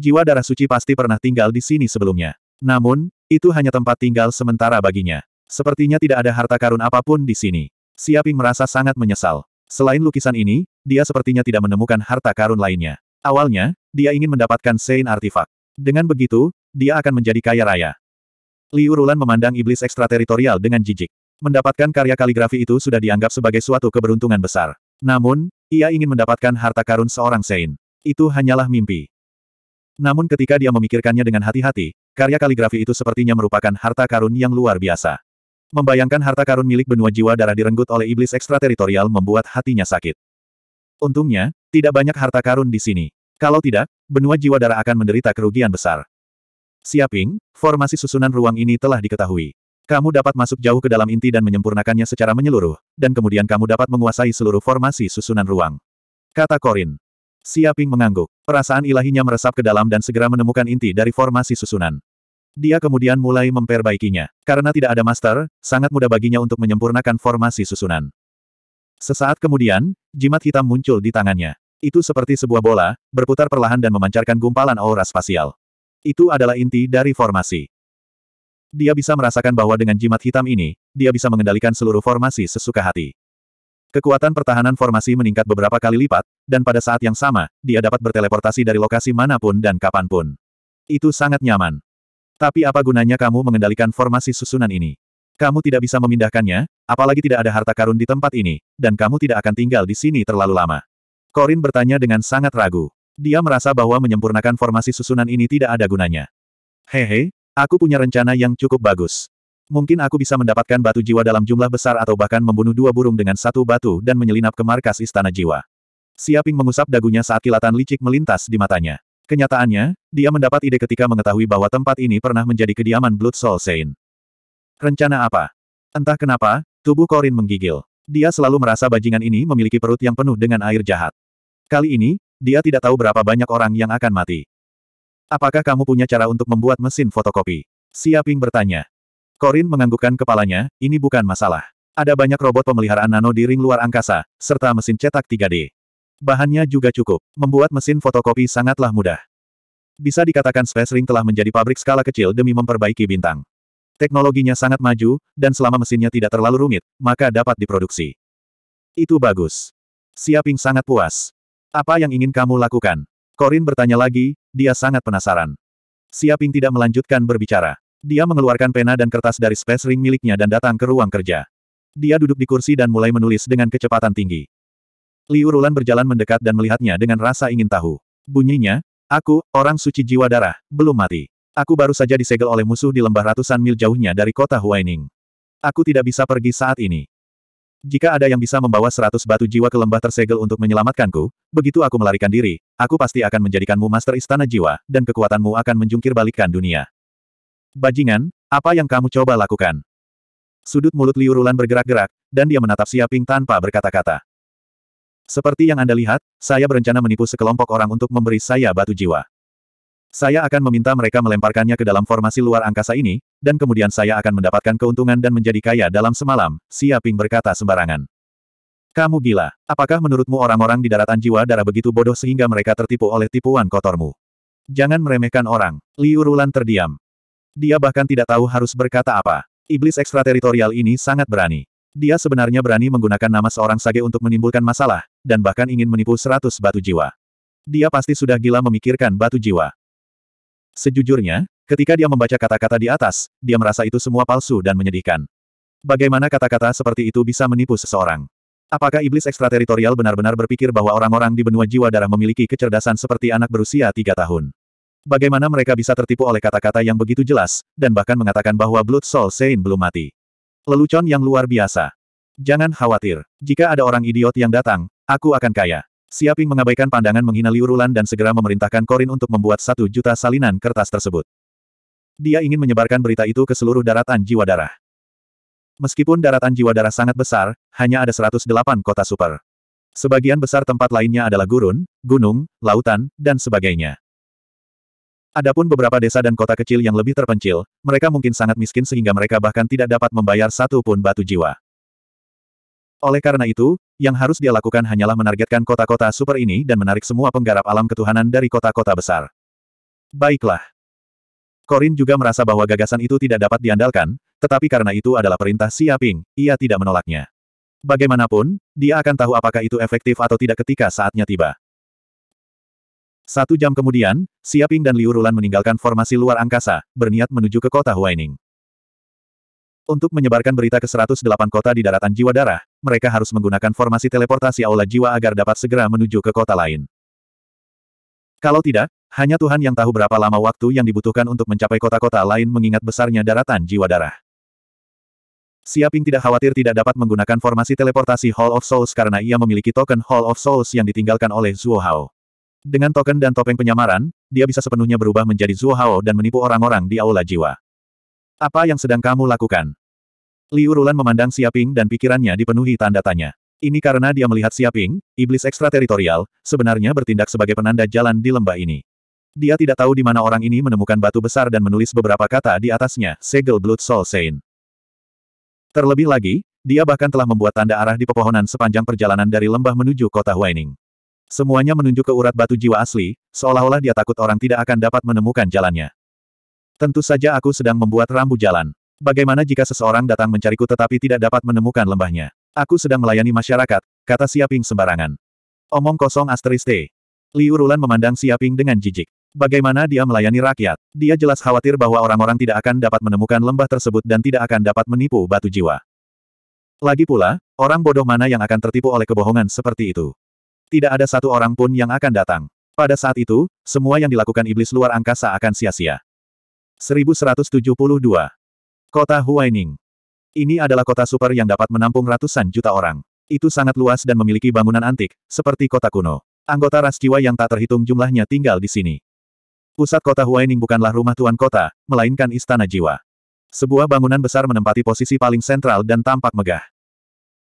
jiwa darah suci pasti pernah tinggal di sini sebelumnya. Namun, itu hanya tempat tinggal sementara baginya. Sepertinya tidak ada harta karun apapun di sini. Siaping merasa sangat menyesal. Selain lukisan ini, dia sepertinya tidak menemukan harta karun lainnya. Awalnya, dia ingin mendapatkan Sein artifak. Dengan begitu, dia akan menjadi kaya raya. Liu Rulan memandang iblis ekstrateritorial dengan jijik. Mendapatkan karya kaligrafi itu sudah dianggap sebagai suatu keberuntungan besar. Namun, ia ingin mendapatkan harta karun seorang Sein. Itu hanyalah mimpi. Namun ketika dia memikirkannya dengan hati-hati, karya kaligrafi itu sepertinya merupakan harta karun yang luar biasa. Membayangkan harta karun milik benua jiwa darah direnggut oleh iblis ekstrateritorial membuat hatinya sakit. Untungnya, tidak banyak harta karun di sini. Kalau tidak, benua jiwa darah akan menderita kerugian besar. Siaping, formasi susunan ruang ini telah diketahui. Kamu dapat masuk jauh ke dalam inti dan menyempurnakannya secara menyeluruh, dan kemudian kamu dapat menguasai seluruh formasi susunan ruang. Kata Korin. Siaping mengangguk. Perasaan ilahinya meresap ke dalam dan segera menemukan inti dari formasi susunan. Dia kemudian mulai memperbaikinya. Karena tidak ada master, sangat mudah baginya untuk menyempurnakan formasi susunan. Sesaat kemudian, jimat hitam muncul di tangannya. Itu seperti sebuah bola, berputar perlahan dan memancarkan gumpalan aura spasial. Itu adalah inti dari formasi. Dia bisa merasakan bahwa dengan jimat hitam ini, dia bisa mengendalikan seluruh formasi sesuka hati. Kekuatan pertahanan formasi meningkat beberapa kali lipat, dan pada saat yang sama, dia dapat berteleportasi dari lokasi manapun dan kapanpun. Itu sangat nyaman. Tapi apa gunanya kamu mengendalikan formasi susunan ini? Kamu tidak bisa memindahkannya, apalagi tidak ada harta karun di tempat ini, dan kamu tidak akan tinggal di sini terlalu lama. Corin bertanya dengan sangat ragu. Dia merasa bahwa menyempurnakan formasi susunan ini tidak ada gunanya. Hehe, Aku punya rencana yang cukup bagus. Mungkin aku bisa mendapatkan batu jiwa dalam jumlah besar atau bahkan membunuh dua burung dengan satu batu dan menyelinap ke markas istana jiwa. Siaping mengusap dagunya saat kilatan licik melintas di matanya. Kenyataannya, dia mendapat ide ketika mengetahui bahwa tempat ini pernah menjadi kediaman Blood Soul Saint. Rencana apa? Entah kenapa, tubuh Korin menggigil. Dia selalu merasa bajingan ini memiliki perut yang penuh dengan air jahat. Kali ini, dia tidak tahu berapa banyak orang yang akan mati. Apakah kamu punya cara untuk membuat mesin fotokopi? Siaping bertanya. Korin menganggukkan kepalanya, ini bukan masalah. Ada banyak robot pemeliharaan nano di ring luar angkasa, serta mesin cetak 3D. Bahannya juga cukup, membuat mesin fotokopi sangatlah mudah. Bisa dikatakan Space Ring telah menjadi pabrik skala kecil demi memperbaiki bintang. Teknologinya sangat maju, dan selama mesinnya tidak terlalu rumit, maka dapat diproduksi. Itu bagus. Siaping sangat puas. Apa yang ingin kamu lakukan? Korin bertanya lagi, dia sangat penasaran. Siaping tidak melanjutkan berbicara. Dia mengeluarkan pena dan kertas dari space ring miliknya dan datang ke ruang kerja. Dia duduk di kursi dan mulai menulis dengan kecepatan tinggi. Liu Rulan berjalan mendekat dan melihatnya dengan rasa ingin tahu. Bunyinya, Aku, orang suci jiwa darah, belum mati. Aku baru saja disegel oleh musuh di lembah ratusan mil jauhnya dari kota Huaining. Aku tidak bisa pergi saat ini. Jika ada yang bisa membawa seratus batu jiwa ke lembah tersegel untuk menyelamatkanku, begitu aku melarikan diri, aku pasti akan menjadikanmu master istana jiwa, dan kekuatanmu akan menjungkir balikan dunia. Bajingan, apa yang kamu coba lakukan? Sudut mulut Liu Rulan bergerak-gerak, dan dia menatap Siaping tanpa berkata-kata. Seperti yang Anda lihat, saya berencana menipu sekelompok orang untuk memberi saya batu jiwa. Saya akan meminta mereka melemparkannya ke dalam formasi luar angkasa ini, dan kemudian saya akan mendapatkan keuntungan dan menjadi kaya dalam semalam, Siaping berkata sembarangan. Kamu gila, apakah menurutmu orang-orang di daratan jiwa darah begitu bodoh sehingga mereka tertipu oleh tipuan kotormu? Jangan meremehkan orang, Liu Rulan terdiam. Dia bahkan tidak tahu harus berkata apa. Iblis ekstrateritorial ini sangat berani. Dia sebenarnya berani menggunakan nama seorang sage untuk menimbulkan masalah, dan bahkan ingin menipu seratus batu jiwa. Dia pasti sudah gila memikirkan batu jiwa. Sejujurnya, ketika dia membaca kata-kata di atas, dia merasa itu semua palsu dan menyedihkan. Bagaimana kata-kata seperti itu bisa menipu seseorang? Apakah iblis ekstrateritorial benar-benar berpikir bahwa orang-orang di benua jiwa darah memiliki kecerdasan seperti anak berusia tiga tahun? Bagaimana mereka bisa tertipu oleh kata-kata yang begitu jelas, dan bahkan mengatakan bahwa Blood Soul Sein belum mati. Lelucon yang luar biasa. Jangan khawatir, jika ada orang idiot yang datang, aku akan kaya. Siaping mengabaikan pandangan menghina Liurulan dan segera memerintahkan Korin untuk membuat satu juta salinan kertas tersebut. Dia ingin menyebarkan berita itu ke seluruh daratan jiwa darah. Meskipun daratan jiwa darah sangat besar, hanya ada 108 kota super. Sebagian besar tempat lainnya adalah gurun, gunung, lautan, dan sebagainya. Adapun beberapa desa dan kota kecil yang lebih terpencil, mereka mungkin sangat miskin sehingga mereka bahkan tidak dapat membayar satu pun batu jiwa. Oleh karena itu, yang harus dia lakukan hanyalah menargetkan kota-kota super ini dan menarik semua penggarap alam ketuhanan dari kota-kota besar. Baiklah. Korin juga merasa bahwa gagasan itu tidak dapat diandalkan, tetapi karena itu adalah perintah Siaping, ia tidak menolaknya. Bagaimanapun, dia akan tahu apakah itu efektif atau tidak ketika saatnya tiba. Satu jam kemudian, Siaping dan Liu Rulan meninggalkan formasi luar angkasa, berniat menuju ke kota Huaining. Untuk menyebarkan berita ke 108 kota di daratan jiwa darah, mereka harus menggunakan formasi teleportasi aula jiwa agar dapat segera menuju ke kota lain. Kalau tidak, hanya Tuhan yang tahu berapa lama waktu yang dibutuhkan untuk mencapai kota-kota lain mengingat besarnya daratan jiwa darah. Siaping tidak khawatir tidak dapat menggunakan formasi teleportasi Hall of Souls karena ia memiliki token Hall of Souls yang ditinggalkan oleh Zhuo Hao. Dengan token dan topeng penyamaran, dia bisa sepenuhnya berubah menjadi Zuo Hao dan menipu orang-orang di Aula Jiwa. Apa yang sedang kamu lakukan? Liu Rulan memandang Siaping dan pikirannya dipenuhi tanda tanya. Ini karena dia melihat Siaping, iblis ekstrateritorial, sebenarnya bertindak sebagai penanda jalan di lembah ini. Dia tidak tahu di mana orang ini menemukan batu besar dan menulis beberapa kata di atasnya, Segel Blood Soul Saint. Terlebih lagi, dia bahkan telah membuat tanda arah di pepohonan sepanjang perjalanan dari lembah menuju kota Huaining. Semuanya menunjuk ke urat batu jiwa asli, seolah-olah dia takut orang tidak akan dapat menemukan jalannya. Tentu saja aku sedang membuat rambu jalan. Bagaimana jika seseorang datang mencariku tetapi tidak dapat menemukan lembahnya? Aku sedang melayani masyarakat, kata Siaping sembarangan. Omong kosong asteris Liu Rulan memandang Siaping dengan jijik. Bagaimana dia melayani rakyat? Dia jelas khawatir bahwa orang-orang tidak akan dapat menemukan lembah tersebut dan tidak akan dapat menipu batu jiwa. Lagi pula, orang bodoh mana yang akan tertipu oleh kebohongan seperti itu? Tidak ada satu orang pun yang akan datang. Pada saat itu, semua yang dilakukan iblis luar angkasa akan sia-sia. 1172. Kota Huaining. Ini adalah kota super yang dapat menampung ratusan juta orang. Itu sangat luas dan memiliki bangunan antik, seperti kota kuno. Anggota ras jiwa yang tak terhitung jumlahnya tinggal di sini. Pusat kota Huaining bukanlah rumah tuan kota, melainkan istana jiwa. Sebuah bangunan besar menempati posisi paling sentral dan tampak megah.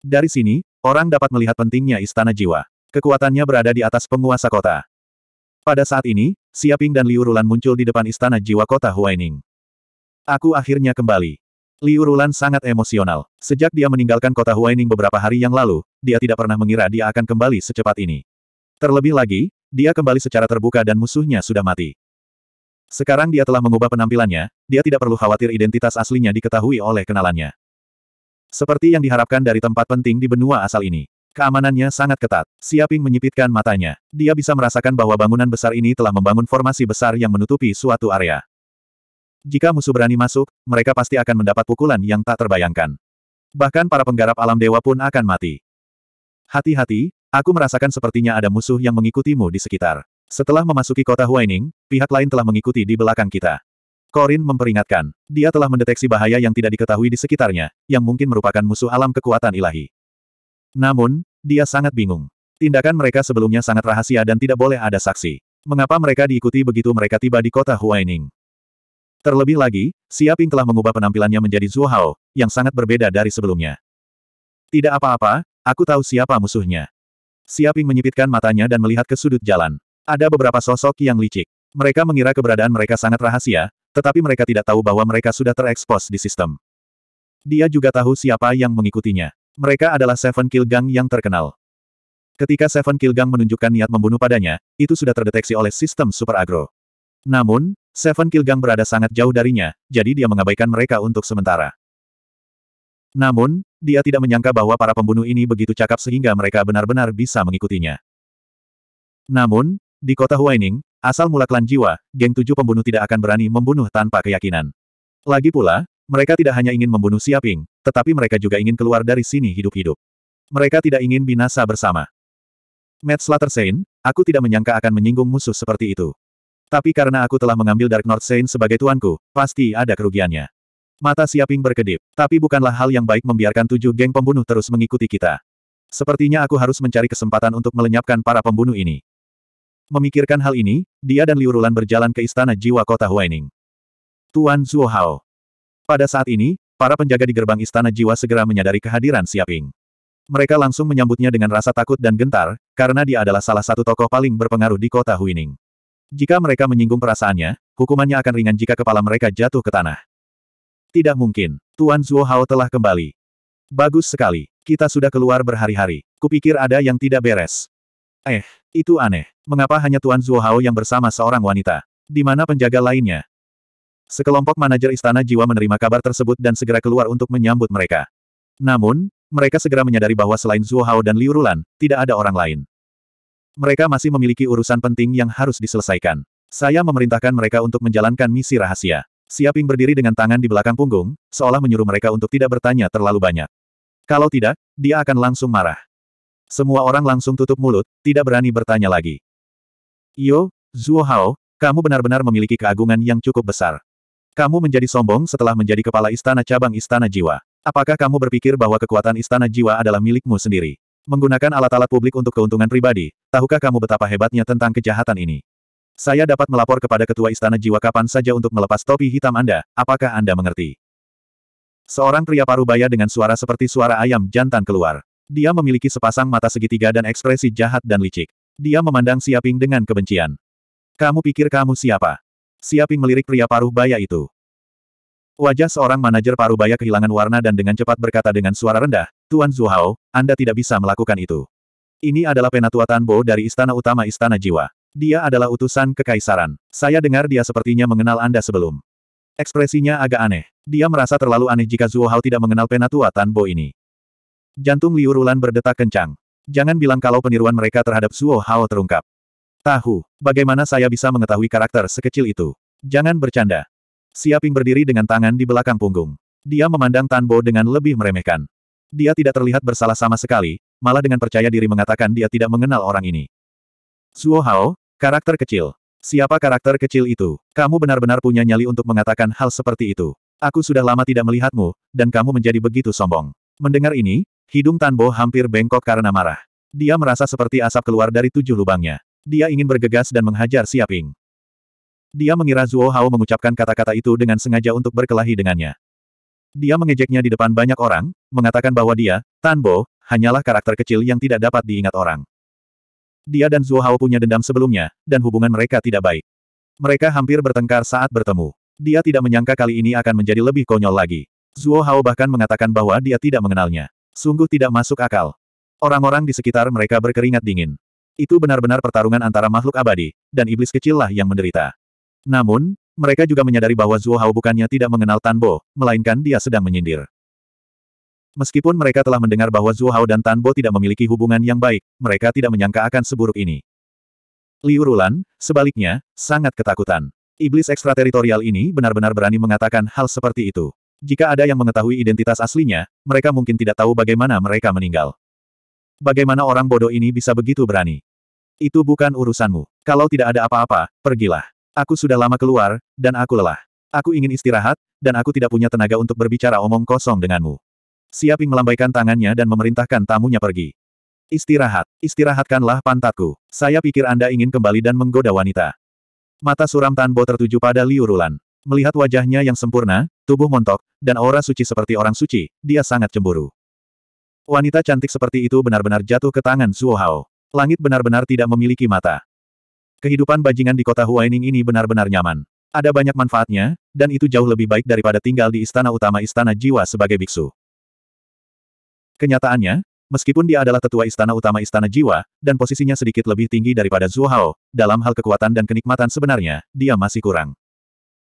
Dari sini, orang dapat melihat pentingnya istana jiwa. Kekuatannya berada di atas penguasa kota. Pada saat ini, Siaping dan Liu Rulan muncul di depan istana jiwa kota Huaining. Aku akhirnya kembali. Liu Rulan sangat emosional. Sejak dia meninggalkan kota Huaining beberapa hari yang lalu, dia tidak pernah mengira dia akan kembali secepat ini. Terlebih lagi, dia kembali secara terbuka dan musuhnya sudah mati. Sekarang dia telah mengubah penampilannya, dia tidak perlu khawatir identitas aslinya diketahui oleh kenalannya. Seperti yang diharapkan dari tempat penting di benua asal ini. Keamanannya sangat ketat. Siaping menyipitkan matanya. Dia bisa merasakan bahwa bangunan besar ini telah membangun formasi besar yang menutupi suatu area. Jika musuh berani masuk, mereka pasti akan mendapat pukulan yang tak terbayangkan. Bahkan para penggarap alam dewa pun akan mati. Hati-hati, aku merasakan sepertinya ada musuh yang mengikutimu di sekitar. Setelah memasuki kota Huaining, pihak lain telah mengikuti di belakang kita. Korin memperingatkan, dia telah mendeteksi bahaya yang tidak diketahui di sekitarnya, yang mungkin merupakan musuh alam kekuatan ilahi. Namun, dia sangat bingung. Tindakan mereka sebelumnya sangat rahasia dan tidak boleh ada saksi. Mengapa mereka diikuti begitu mereka tiba di kota Huaining? Terlebih lagi, Siaping telah mengubah penampilannya menjadi Zhu yang sangat berbeda dari sebelumnya. Tidak apa-apa, aku tahu siapa musuhnya. Siaping menyipitkan matanya dan melihat ke sudut jalan. Ada beberapa sosok yang licik. Mereka mengira keberadaan mereka sangat rahasia, tetapi mereka tidak tahu bahwa mereka sudah terekspos di sistem. Dia juga tahu siapa yang mengikutinya. Mereka adalah Seven Kill Gang yang terkenal. Ketika Seven Kill Gang menunjukkan niat membunuh padanya, itu sudah terdeteksi oleh sistem super agro. Namun, Seven Kill Gang berada sangat jauh darinya, jadi dia mengabaikan mereka untuk sementara. Namun, dia tidak menyangka bahwa para pembunuh ini begitu cakap sehingga mereka benar-benar bisa mengikutinya. Namun, di kota Huaining, asal mula klan jiwa, geng tujuh pembunuh tidak akan berani membunuh tanpa keyakinan. Lagi pula, mereka tidak hanya ingin membunuh Siaping, tetapi mereka juga ingin keluar dari sini hidup-hidup. Mereka tidak ingin binasa bersama. Matt Slater Sein, aku tidak menyangka akan menyinggung musuh seperti itu. Tapi karena aku telah mengambil Dark North Sein sebagai tuanku, pasti ada kerugiannya. Mata Siaping berkedip, tapi bukanlah hal yang baik membiarkan tujuh geng pembunuh terus mengikuti kita. Sepertinya aku harus mencari kesempatan untuk melenyapkan para pembunuh ini. Memikirkan hal ini, dia dan Liurulan berjalan ke istana jiwa kota Huaining. Tuan Hao. Pada saat ini, Para penjaga di gerbang istana jiwa segera menyadari kehadiran Siaping. Mereka langsung menyambutnya dengan rasa takut dan gentar, karena dia adalah salah satu tokoh paling berpengaruh di kota Huining. Jika mereka menyinggung perasaannya, hukumannya akan ringan jika kepala mereka jatuh ke tanah. Tidak mungkin, Tuan Zuo Hao telah kembali. Bagus sekali, kita sudah keluar berhari-hari. Kupikir ada yang tidak beres. Eh, itu aneh. Mengapa hanya Tuan Zuo Hao yang bersama seorang wanita? Di mana penjaga lainnya? Sekelompok manajer istana jiwa menerima kabar tersebut dan segera keluar untuk menyambut mereka. Namun, mereka segera menyadari bahwa selain Zhuo Hao dan Liu Rulan, tidak ada orang lain. Mereka masih memiliki urusan penting yang harus diselesaikan. Saya memerintahkan mereka untuk menjalankan misi rahasia. Siaping berdiri dengan tangan di belakang punggung, seolah menyuruh mereka untuk tidak bertanya terlalu banyak. Kalau tidak, dia akan langsung marah. Semua orang langsung tutup mulut, tidak berani bertanya lagi. Yo, Zhuo Hao, kamu benar-benar memiliki keagungan yang cukup besar. Kamu menjadi sombong setelah menjadi kepala istana cabang istana jiwa. Apakah kamu berpikir bahwa kekuatan istana jiwa adalah milikmu sendiri? Menggunakan alat-alat publik untuk keuntungan pribadi, tahukah kamu betapa hebatnya tentang kejahatan ini? Saya dapat melapor kepada ketua istana jiwa kapan saja untuk melepas topi hitam Anda, apakah Anda mengerti? Seorang pria parubaya dengan suara seperti suara ayam jantan keluar. Dia memiliki sepasang mata segitiga dan ekspresi jahat dan licik. Dia memandang Siaping dengan kebencian. Kamu pikir kamu siapa? Siaping melirik pria paruh baya itu. Wajah seorang manajer paruh baya kehilangan warna dan dengan cepat berkata dengan suara rendah, Tuan Zuhao, Anda tidak bisa melakukan itu. Ini adalah penatua Tanbo dari Istana Utama Istana Jiwa. Dia adalah utusan kekaisaran. Saya dengar dia sepertinya mengenal Anda sebelum. Ekspresinya agak aneh. Dia merasa terlalu aneh jika Zuhao tidak mengenal penatua Tanbo ini. Jantung Liu Rulan berdetak kencang. Jangan bilang kalau peniruan mereka terhadap Zuo Hao terungkap. Tahu, bagaimana saya bisa mengetahui karakter sekecil itu? Jangan bercanda. Siaping berdiri dengan tangan di belakang punggung. Dia memandang Tanbo dengan lebih meremehkan. Dia tidak terlihat bersalah sama sekali, malah dengan percaya diri mengatakan dia tidak mengenal orang ini. Zuo Hao, karakter kecil. Siapa karakter kecil itu? Kamu benar-benar punya nyali untuk mengatakan hal seperti itu. Aku sudah lama tidak melihatmu, dan kamu menjadi begitu sombong. Mendengar ini, hidung Tanbo hampir bengkok karena marah. Dia merasa seperti asap keluar dari tujuh lubangnya. Dia ingin bergegas dan menghajar Siaping. Dia mengira Zuo Hao mengucapkan kata-kata itu dengan sengaja untuk berkelahi dengannya. Dia mengejeknya di depan banyak orang, mengatakan bahwa dia, Tanbo, hanyalah karakter kecil yang tidak dapat diingat orang. Dia dan Zuo Hao punya dendam sebelumnya, dan hubungan mereka tidak baik. Mereka hampir bertengkar saat bertemu. Dia tidak menyangka kali ini akan menjadi lebih konyol lagi. Zuo Hao bahkan mengatakan bahwa dia tidak mengenalnya. Sungguh tidak masuk akal. Orang-orang di sekitar mereka berkeringat dingin. Itu benar-benar pertarungan antara makhluk abadi, dan iblis kecil yang menderita. Namun, mereka juga menyadari bahwa Zuo Hao bukannya tidak mengenal Tanbo, melainkan dia sedang menyindir. Meskipun mereka telah mendengar bahwa Zuo Hao dan Tanbo tidak memiliki hubungan yang baik, mereka tidak menyangka akan seburuk ini. Liu Rulan, sebaliknya, sangat ketakutan. Iblis ekstrateritorial ini benar-benar berani mengatakan hal seperti itu. Jika ada yang mengetahui identitas aslinya, mereka mungkin tidak tahu bagaimana mereka meninggal. Bagaimana orang bodoh ini bisa begitu berani? Itu bukan urusanmu. Kalau tidak ada apa-apa, pergilah. Aku sudah lama keluar, dan aku lelah. Aku ingin istirahat, dan aku tidak punya tenaga untuk berbicara omong kosong denganmu. Siaping melambaikan tangannya dan memerintahkan tamunya pergi. Istirahat, istirahatkanlah pantatku. Saya pikir Anda ingin kembali dan menggoda wanita. Mata suram Tanbo tertuju pada Liu Rulan. Melihat wajahnya yang sempurna, tubuh montok, dan aura suci seperti orang suci, dia sangat cemburu. Wanita cantik seperti itu benar-benar jatuh ke tangan Suohao. Hao. Langit benar-benar tidak memiliki mata. Kehidupan bajingan di kota Huaining ini benar-benar nyaman. Ada banyak manfaatnya, dan itu jauh lebih baik daripada tinggal di istana utama istana jiwa sebagai biksu. Kenyataannya, meskipun dia adalah tetua istana utama istana jiwa, dan posisinya sedikit lebih tinggi daripada Zhu Hao, dalam hal kekuatan dan kenikmatan sebenarnya, dia masih kurang.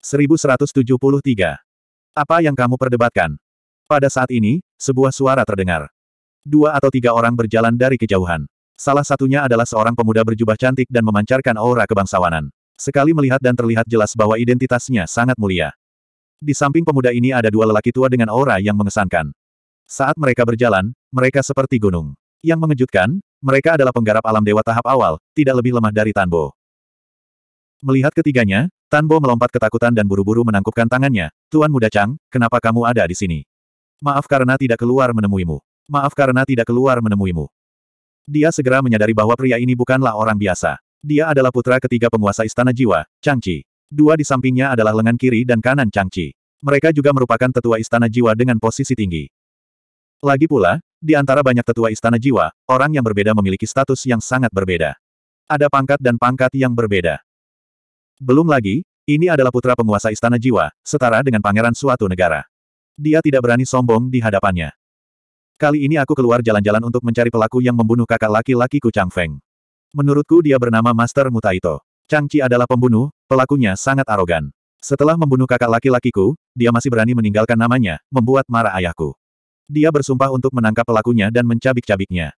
1173. Apa yang kamu perdebatkan? Pada saat ini, sebuah suara terdengar. Dua atau tiga orang berjalan dari kejauhan. Salah satunya adalah seorang pemuda berjubah cantik dan memancarkan aura kebangsawanan. Sekali melihat dan terlihat jelas bahwa identitasnya sangat mulia. Di samping pemuda ini ada dua lelaki tua dengan aura yang mengesankan. Saat mereka berjalan, mereka seperti gunung. Yang mengejutkan, mereka adalah penggarap alam dewa tahap awal, tidak lebih lemah dari Tanbo. Melihat ketiganya, Tanbo melompat ketakutan dan buru-buru menangkupkan tangannya. Tuan Muda Chang, kenapa kamu ada di sini? Maaf karena tidak keluar menemuimu. Maaf karena tidak keluar menemuimu. Dia segera menyadari bahwa pria ini bukanlah orang biasa. Dia adalah putra ketiga penguasa istana jiwa, Changci. Dua di sampingnya adalah lengan kiri dan kanan Changci. Mereka juga merupakan tetua istana jiwa dengan posisi tinggi. Lagi pula, di antara banyak tetua istana jiwa, orang yang berbeda memiliki status yang sangat berbeda. Ada pangkat dan pangkat yang berbeda. Belum lagi, ini adalah putra penguasa istana jiwa, setara dengan pangeran suatu negara. Dia tidak berani sombong di hadapannya. Kali ini aku keluar jalan-jalan untuk mencari pelaku yang membunuh kakak laki-lakiku Chang Feng. Menurutku dia bernama Master Mutaito. Chang Chi adalah pembunuh, pelakunya sangat arogan. Setelah membunuh kakak laki-lakiku, dia masih berani meninggalkan namanya, membuat marah ayahku. Dia bersumpah untuk menangkap pelakunya dan mencabik-cabiknya.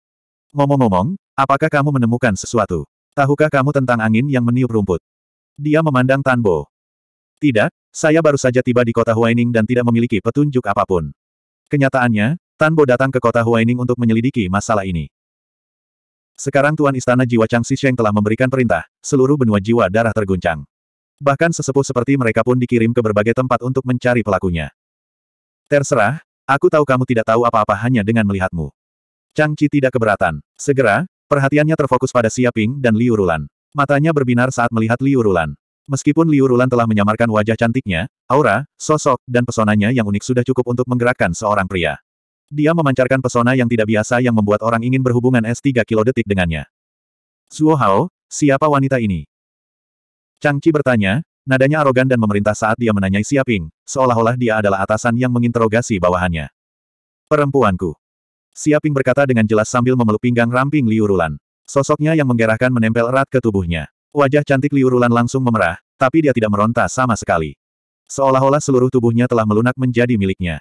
Ngomong-ngomong, apakah kamu menemukan sesuatu? Tahukah kamu tentang angin yang meniup rumput? Dia memandang Tanbo. Tidak, saya baru saja tiba di kota Huaining dan tidak memiliki petunjuk apapun. Kenyataannya, Tanbo datang ke kota Huaining untuk menyelidiki masalah ini. Sekarang Tuan Istana Jiwa Chang Sheng telah memberikan perintah, seluruh benua jiwa darah terguncang. Bahkan sesepuh seperti mereka pun dikirim ke berbagai tempat untuk mencari pelakunya. Terserah, aku tahu kamu tidak tahu apa-apa hanya dengan melihatmu. Chang Chi tidak keberatan. Segera, perhatiannya terfokus pada Xia Ping dan Liu Rulan. Matanya berbinar saat melihat Liu Rulan. Meskipun Liu Rulan telah menyamarkan wajah cantiknya, aura, sosok, dan pesonanya yang unik sudah cukup untuk menggerakkan seorang pria. Dia memancarkan pesona yang tidak biasa yang membuat orang ingin berhubungan S3 kilo detik dengannya. Zuo Hao, siapa wanita ini? Chang Qi bertanya, nadanya arogan dan memerintah saat dia menanyai Siaping, seolah-olah dia adalah atasan yang menginterogasi bawahannya. Perempuanku. Siaping berkata dengan jelas sambil memeluk pinggang ramping Liu Rulan. Sosoknya yang menggerahkan menempel erat ke tubuhnya. Wajah cantik Liu Rulan langsung memerah, tapi dia tidak meronta sama sekali. Seolah-olah seluruh tubuhnya telah melunak menjadi miliknya.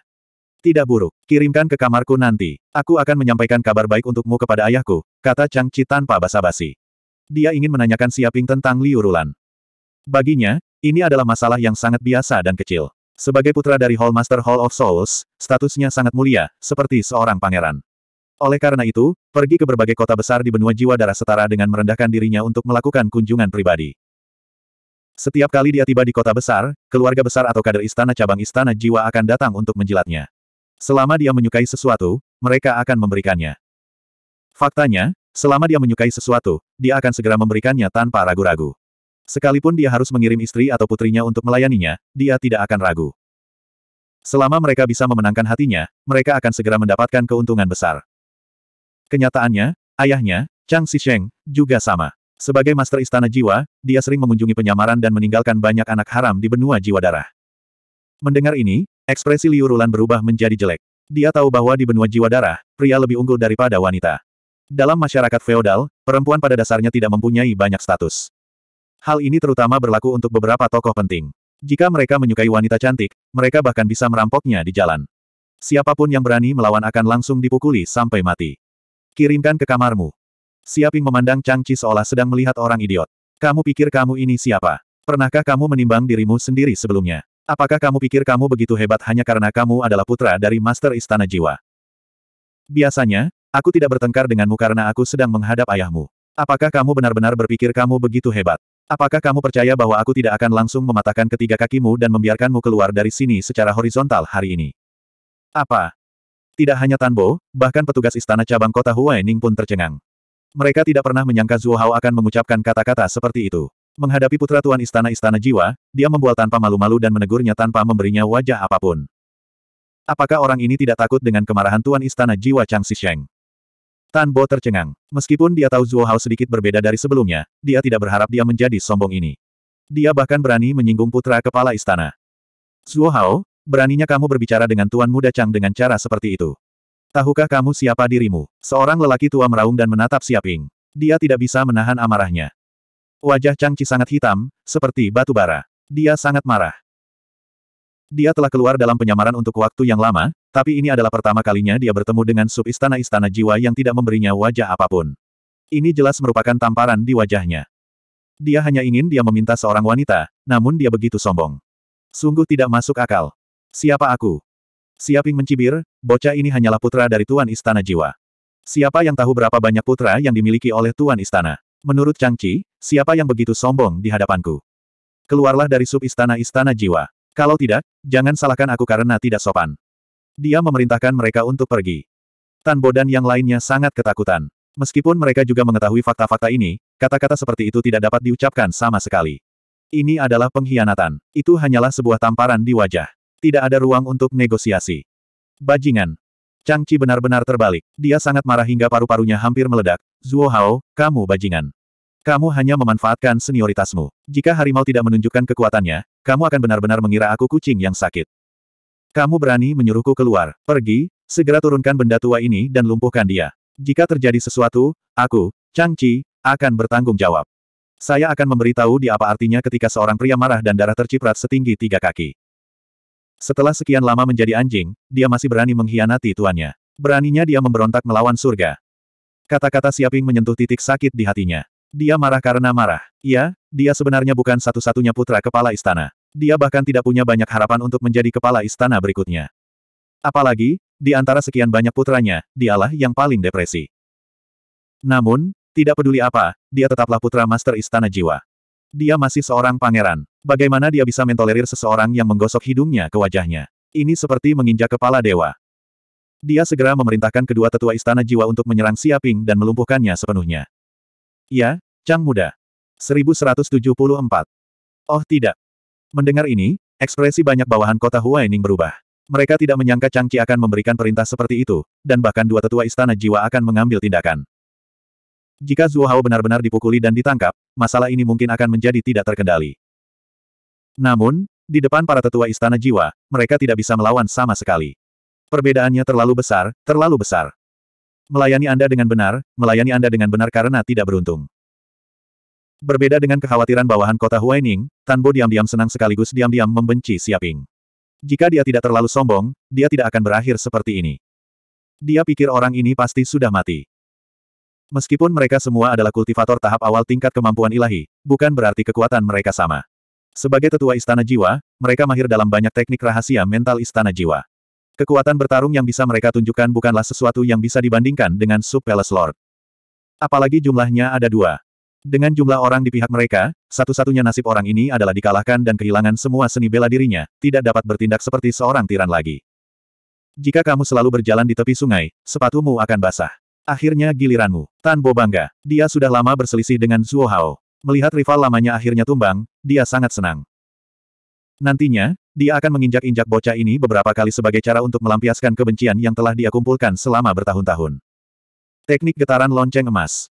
Tidak buruk, kirimkan ke kamarku nanti. Aku akan menyampaikan kabar baik untukmu kepada ayahku, kata Chang Chi tanpa basa-basi. Dia ingin menanyakan Siaping tentang Liu Rulan. Baginya, ini adalah masalah yang sangat biasa dan kecil. Sebagai putra dari Hall Master Hall of Souls, statusnya sangat mulia, seperti seorang pangeran. Oleh karena itu, pergi ke berbagai kota besar di benua jiwa darah setara dengan merendahkan dirinya untuk melakukan kunjungan pribadi. Setiap kali dia tiba di kota besar, keluarga besar atau kader istana cabang istana jiwa akan datang untuk menjilatnya. Selama dia menyukai sesuatu, mereka akan memberikannya. Faktanya, selama dia menyukai sesuatu, dia akan segera memberikannya tanpa ragu-ragu. Sekalipun dia harus mengirim istri atau putrinya untuk melayaninya, dia tidak akan ragu. Selama mereka bisa memenangkan hatinya, mereka akan segera mendapatkan keuntungan besar. Kenyataannya, ayahnya, Chang Sisheng, juga sama. Sebagai Master Istana Jiwa, dia sering mengunjungi penyamaran dan meninggalkan banyak anak haram di benua jiwa darah. Mendengar ini, ekspresi Liu Rulan berubah menjadi jelek. Dia tahu bahwa di benua jiwa darah, pria lebih unggul daripada wanita. Dalam masyarakat feodal, perempuan pada dasarnya tidak mempunyai banyak status. Hal ini terutama berlaku untuk beberapa tokoh penting. Jika mereka menyukai wanita cantik, mereka bahkan bisa merampoknya di jalan. Siapapun yang berani melawan akan langsung dipukuli sampai mati. Kirimkan ke kamarmu. Siaping memandang Chang Chi seolah sedang melihat orang idiot. Kamu pikir kamu ini siapa? Pernahkah kamu menimbang dirimu sendiri sebelumnya? Apakah kamu pikir kamu begitu hebat hanya karena kamu adalah putra dari Master Istana Jiwa? Biasanya, aku tidak bertengkar denganmu karena aku sedang menghadap ayahmu. Apakah kamu benar-benar berpikir kamu begitu hebat? Apakah kamu percaya bahwa aku tidak akan langsung mematahkan ketiga kakimu dan membiarkanmu keluar dari sini secara horizontal hari ini? Apa? Tidak hanya Tanbo, bahkan petugas istana cabang kota Huaining pun tercengang. Mereka tidak pernah menyangka Zhuo Hao akan mengucapkan kata-kata seperti itu. Menghadapi putra tuan istana-istana jiwa, dia membual tanpa malu-malu dan menegurnya tanpa memberinya wajah apapun. Apakah orang ini tidak takut dengan kemarahan tuan istana jiwa Chang Sheng? Tan Bo tercengang. Meskipun dia tahu Zhuo Hao sedikit berbeda dari sebelumnya, dia tidak berharap dia menjadi sombong ini. Dia bahkan berani menyinggung putra kepala istana. Zhuo Hao, Beraninya kamu berbicara dengan Tuan Muda Chang dengan cara seperti itu. Tahukah kamu siapa dirimu? Seorang lelaki tua meraung dan menatap Siaping. Dia tidak bisa menahan amarahnya. Wajah Chang Chi sangat hitam, seperti batu bara. Dia sangat marah. Dia telah keluar dalam penyamaran untuk waktu yang lama, tapi ini adalah pertama kalinya dia bertemu dengan sub istana-istana jiwa yang tidak memberinya wajah apapun. Ini jelas merupakan tamparan di wajahnya. Dia hanya ingin dia meminta seorang wanita, namun dia begitu sombong. Sungguh tidak masuk akal. Siapa aku? Siaping mencibir, bocah ini hanyalah putra dari Tuan Istana Jiwa. Siapa yang tahu berapa banyak putra yang dimiliki oleh Tuan Istana? Menurut Changqi, siapa yang begitu sombong di hadapanku? Keluarlah dari sub istana-istana jiwa. Kalau tidak, jangan salahkan aku karena tidak sopan. Dia memerintahkan mereka untuk pergi. Tan dan yang lainnya sangat ketakutan. Meskipun mereka juga mengetahui fakta-fakta ini, kata-kata seperti itu tidak dapat diucapkan sama sekali. Ini adalah pengkhianatan. Itu hanyalah sebuah tamparan di wajah. Tidak ada ruang untuk negosiasi. Bajingan. Chang Qi benar-benar terbalik. Dia sangat marah hingga paru-parunya hampir meledak. Zuo Hao, kamu bajingan. Kamu hanya memanfaatkan senioritasmu. Jika harimau tidak menunjukkan kekuatannya, kamu akan benar-benar mengira aku kucing yang sakit. Kamu berani menyuruhku keluar. Pergi, segera turunkan benda tua ini dan lumpuhkan dia. Jika terjadi sesuatu, aku, Chang Qi, akan bertanggung jawab. Saya akan memberitahu di apa artinya ketika seorang pria marah dan darah terciprat setinggi tiga kaki. Setelah sekian lama menjadi anjing, dia masih berani mengkhianati tuannya. Beraninya dia memberontak melawan surga. Kata-kata Siaping menyentuh titik sakit di hatinya. Dia marah karena marah. Iya, dia sebenarnya bukan satu-satunya putra kepala istana. Dia bahkan tidak punya banyak harapan untuk menjadi kepala istana berikutnya. Apalagi, di antara sekian banyak putranya, dialah yang paling depresi. Namun, tidak peduli apa, dia tetaplah putra master istana jiwa. Dia masih seorang pangeran. Bagaimana dia bisa mentolerir seseorang yang menggosok hidungnya ke wajahnya? Ini seperti menginjak kepala dewa. Dia segera memerintahkan kedua tetua istana jiwa untuk menyerang Siaping dan melumpuhkannya sepenuhnya. Ya, Chang Muda. 1174. Oh tidak. Mendengar ini, ekspresi banyak bawahan kota Huaining berubah. Mereka tidak menyangka Chang Qi akan memberikan perintah seperti itu, dan bahkan dua tetua istana jiwa akan mengambil tindakan. Jika Zhuo Hao benar-benar dipukuli dan ditangkap, masalah ini mungkin akan menjadi tidak terkendali. Namun, di depan para tetua istana jiwa, mereka tidak bisa melawan sama sekali. Perbedaannya terlalu besar, terlalu besar. Melayani Anda dengan benar, melayani Anda dengan benar karena tidak beruntung. Berbeda dengan kekhawatiran bawahan kota Huaining, Tan Bo diam-diam senang sekaligus diam-diam membenci Siaping. Jika dia tidak terlalu sombong, dia tidak akan berakhir seperti ini. Dia pikir orang ini pasti sudah mati. Meskipun mereka semua adalah kultivator tahap awal tingkat kemampuan ilahi, bukan berarti kekuatan mereka sama. Sebagai tetua istana jiwa, mereka mahir dalam banyak teknik rahasia mental istana jiwa. Kekuatan bertarung yang bisa mereka tunjukkan bukanlah sesuatu yang bisa dibandingkan dengan Sub Palace Lord. Apalagi jumlahnya ada dua. Dengan jumlah orang di pihak mereka, satu-satunya nasib orang ini adalah dikalahkan dan kehilangan semua seni bela dirinya, tidak dapat bertindak seperti seorang tiran lagi. Jika kamu selalu berjalan di tepi sungai, sepatumu akan basah. Akhirnya giliranmu. Tan Bo bangga. Dia sudah lama berselisih dengan Zuo Hao. Melihat rival lamanya akhirnya tumbang, dia sangat senang. Nantinya, dia akan menginjak-injak bocah ini beberapa kali sebagai cara untuk melampiaskan kebencian yang telah dia kumpulkan selama bertahun-tahun. Teknik getaran lonceng emas.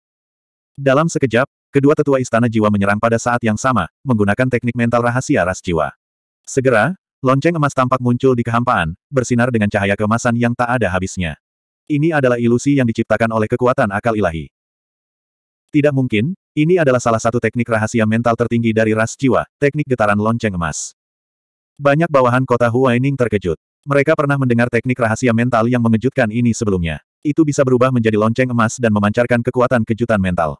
Dalam sekejap, kedua tetua istana jiwa menyerang pada saat yang sama, menggunakan teknik mental rahasia ras jiwa. Segera, lonceng emas tampak muncul di kehampaan, bersinar dengan cahaya kemasan yang tak ada habisnya. Ini adalah ilusi yang diciptakan oleh kekuatan akal ilahi. Tidak mungkin, ini adalah salah satu teknik rahasia mental tertinggi dari ras jiwa, teknik getaran lonceng emas. Banyak bawahan kota Huaining terkejut. Mereka pernah mendengar teknik rahasia mental yang mengejutkan ini sebelumnya. Itu bisa berubah menjadi lonceng emas dan memancarkan kekuatan kejutan mental.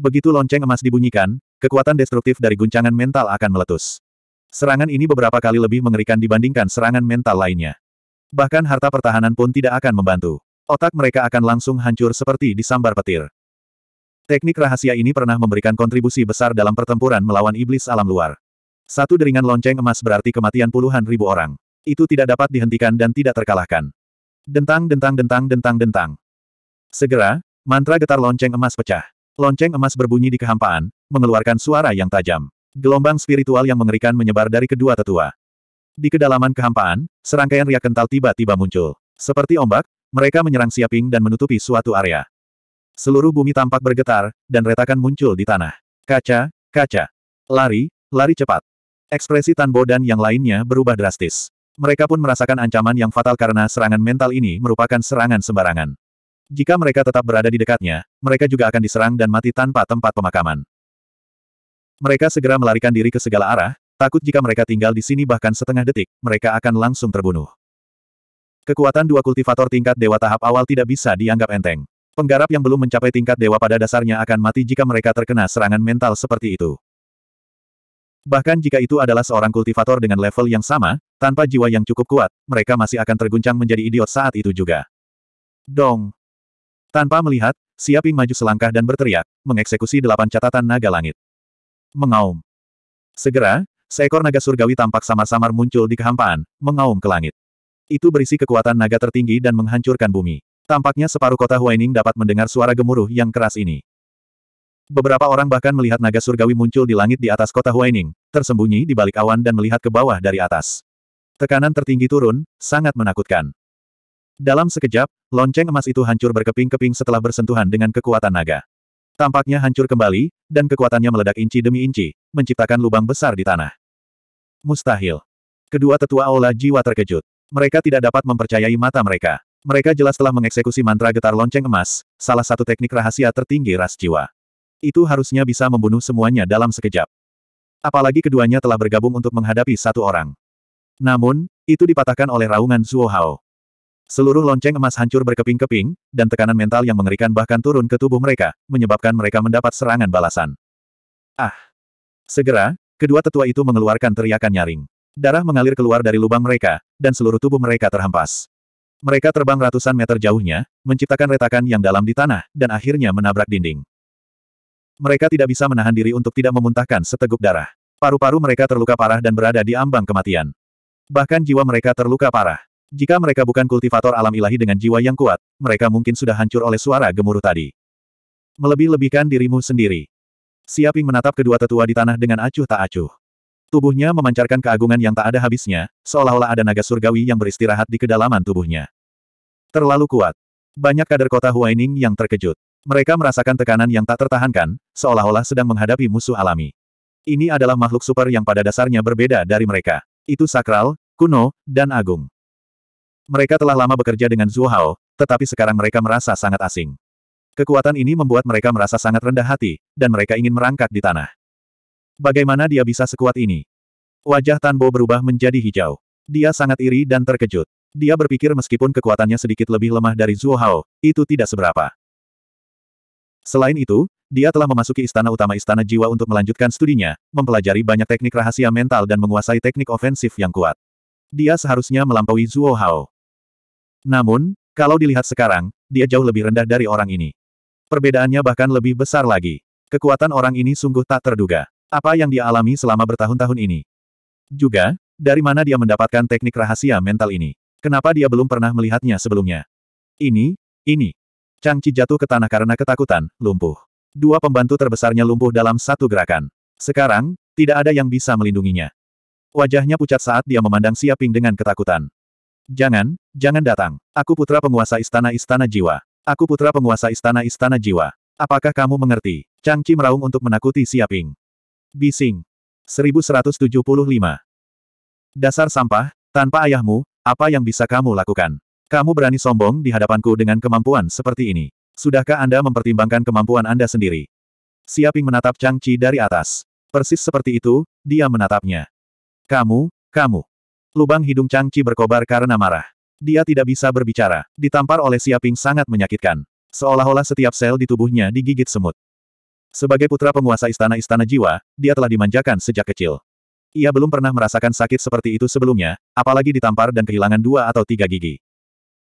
Begitu lonceng emas dibunyikan, kekuatan destruktif dari guncangan mental akan meletus. Serangan ini beberapa kali lebih mengerikan dibandingkan serangan mental lainnya. Bahkan harta pertahanan pun tidak akan membantu. Otak mereka akan langsung hancur seperti disambar petir. Teknik rahasia ini pernah memberikan kontribusi besar dalam pertempuran melawan iblis alam luar. Satu deringan lonceng emas berarti kematian puluhan ribu orang. Itu tidak dapat dihentikan dan tidak terkalahkan. Dentang dentang dentang dentang dentang. Segera, mantra getar lonceng emas pecah. Lonceng emas berbunyi di kehampaan, mengeluarkan suara yang tajam. Gelombang spiritual yang mengerikan menyebar dari kedua tetua. Di kedalaman kehampaan, serangkaian riak kental tiba-tiba muncul. Seperti ombak, mereka menyerang Siaping dan menutupi suatu area. Seluruh bumi tampak bergetar, dan retakan muncul di tanah. Kaca, kaca. Lari, lari cepat. Ekspresi Tanbo dan yang lainnya berubah drastis. Mereka pun merasakan ancaman yang fatal karena serangan mental ini merupakan serangan sembarangan. Jika mereka tetap berada di dekatnya, mereka juga akan diserang dan mati tanpa tempat pemakaman. Mereka segera melarikan diri ke segala arah, Takut jika mereka tinggal di sini bahkan setengah detik, mereka akan langsung terbunuh. Kekuatan dua kultivator tingkat dewa tahap awal tidak bisa dianggap enteng. Penggarap yang belum mencapai tingkat dewa pada dasarnya akan mati jika mereka terkena serangan mental seperti itu. Bahkan jika itu adalah seorang kultivator dengan level yang sama, tanpa jiwa yang cukup kuat, mereka masih akan terguncang menjadi idiot saat itu juga. Dong! Tanpa melihat, Siaping maju selangkah dan berteriak, mengeksekusi delapan catatan naga langit. Mengaum. Segera, Seekor naga surgawi tampak samar-samar muncul di kehampaan, mengaum ke langit. Itu berisi kekuatan naga tertinggi dan menghancurkan bumi. Tampaknya separuh kota Huaining dapat mendengar suara gemuruh yang keras ini. Beberapa orang bahkan melihat naga surgawi muncul di langit di atas kota Huaining, tersembunyi di balik awan dan melihat ke bawah dari atas. Tekanan tertinggi turun, sangat menakutkan. Dalam sekejap, lonceng emas itu hancur berkeping-keping setelah bersentuhan dengan kekuatan naga. Tampaknya hancur kembali, dan kekuatannya meledak inci demi inci, menciptakan lubang besar di tanah. Mustahil. Kedua tetua aula jiwa terkejut. Mereka tidak dapat mempercayai mata mereka. Mereka jelas telah mengeksekusi mantra getar lonceng emas, salah satu teknik rahasia tertinggi ras jiwa. Itu harusnya bisa membunuh semuanya dalam sekejap. Apalagi keduanya telah bergabung untuk menghadapi satu orang. Namun, itu dipatahkan oleh raungan Zuo Hao. Seluruh lonceng emas hancur berkeping-keping, dan tekanan mental yang mengerikan bahkan turun ke tubuh mereka, menyebabkan mereka mendapat serangan balasan. Ah! Segera, Kedua tetua itu mengeluarkan teriakan nyaring. Darah mengalir keluar dari lubang mereka, dan seluruh tubuh mereka terhempas. Mereka terbang ratusan meter jauhnya, menciptakan retakan yang dalam di tanah, dan akhirnya menabrak dinding. Mereka tidak bisa menahan diri untuk tidak memuntahkan seteguk darah. Paru-paru mereka terluka parah dan berada di ambang kematian. Bahkan jiwa mereka terluka parah. Jika mereka bukan kultivator alam ilahi dengan jiwa yang kuat, mereka mungkin sudah hancur oleh suara gemuruh tadi. Melebih-lebihkan dirimu sendiri. Siaping menatap kedua tetua di tanah dengan acuh tak acuh. Tubuhnya memancarkan keagungan yang tak ada habisnya, seolah-olah ada naga surgawi yang beristirahat di kedalaman tubuhnya. Terlalu kuat. Banyak kader kota Huaining yang terkejut. Mereka merasakan tekanan yang tak tertahankan, seolah-olah sedang menghadapi musuh alami. Ini adalah makhluk super yang pada dasarnya berbeda dari mereka. Itu sakral, kuno, dan agung. Mereka telah lama bekerja dengan Zhuo Hao, tetapi sekarang mereka merasa sangat asing. Kekuatan ini membuat mereka merasa sangat rendah hati, dan mereka ingin merangkak di tanah. Bagaimana dia bisa sekuat ini? Wajah Tanbo berubah menjadi hijau. Dia sangat iri dan terkejut. Dia berpikir meskipun kekuatannya sedikit lebih lemah dari Zuo Hao, itu tidak seberapa. Selain itu, dia telah memasuki istana utama istana jiwa untuk melanjutkan studinya, mempelajari banyak teknik rahasia mental dan menguasai teknik ofensif yang kuat. Dia seharusnya melampaui Zuo Hao. Namun, kalau dilihat sekarang, dia jauh lebih rendah dari orang ini. Perbedaannya bahkan lebih besar lagi. Kekuatan orang ini sungguh tak terduga. Apa yang dia alami selama bertahun-tahun ini. Juga, dari mana dia mendapatkan teknik rahasia mental ini. Kenapa dia belum pernah melihatnya sebelumnya. Ini, ini. Chang Chi jatuh ke tanah karena ketakutan, lumpuh. Dua pembantu terbesarnya lumpuh dalam satu gerakan. Sekarang, tidak ada yang bisa melindunginya. Wajahnya pucat saat dia memandang Siaping dengan ketakutan. Jangan, jangan datang. Aku putra penguasa istana-istana jiwa. Aku putra penguasa istana-istana jiwa. Apakah kamu mengerti? Qi meraung untuk menakuti Siaping. Bising. 1175. Dasar sampah, tanpa ayahmu, apa yang bisa kamu lakukan? Kamu berani sombong di hadapanku dengan kemampuan seperti ini. Sudahkah Anda mempertimbangkan kemampuan Anda sendiri? Siaping menatap Qi dari atas. Persis seperti itu, dia menatapnya. Kamu, kamu. Lubang hidung Qi berkobar karena marah. Dia tidak bisa berbicara. Ditampar oleh Siaping sangat menyakitkan. Seolah-olah setiap sel di tubuhnya digigit semut. Sebagai putra penguasa istana-istana jiwa, dia telah dimanjakan sejak kecil. Ia belum pernah merasakan sakit seperti itu sebelumnya, apalagi ditampar dan kehilangan dua atau tiga gigi.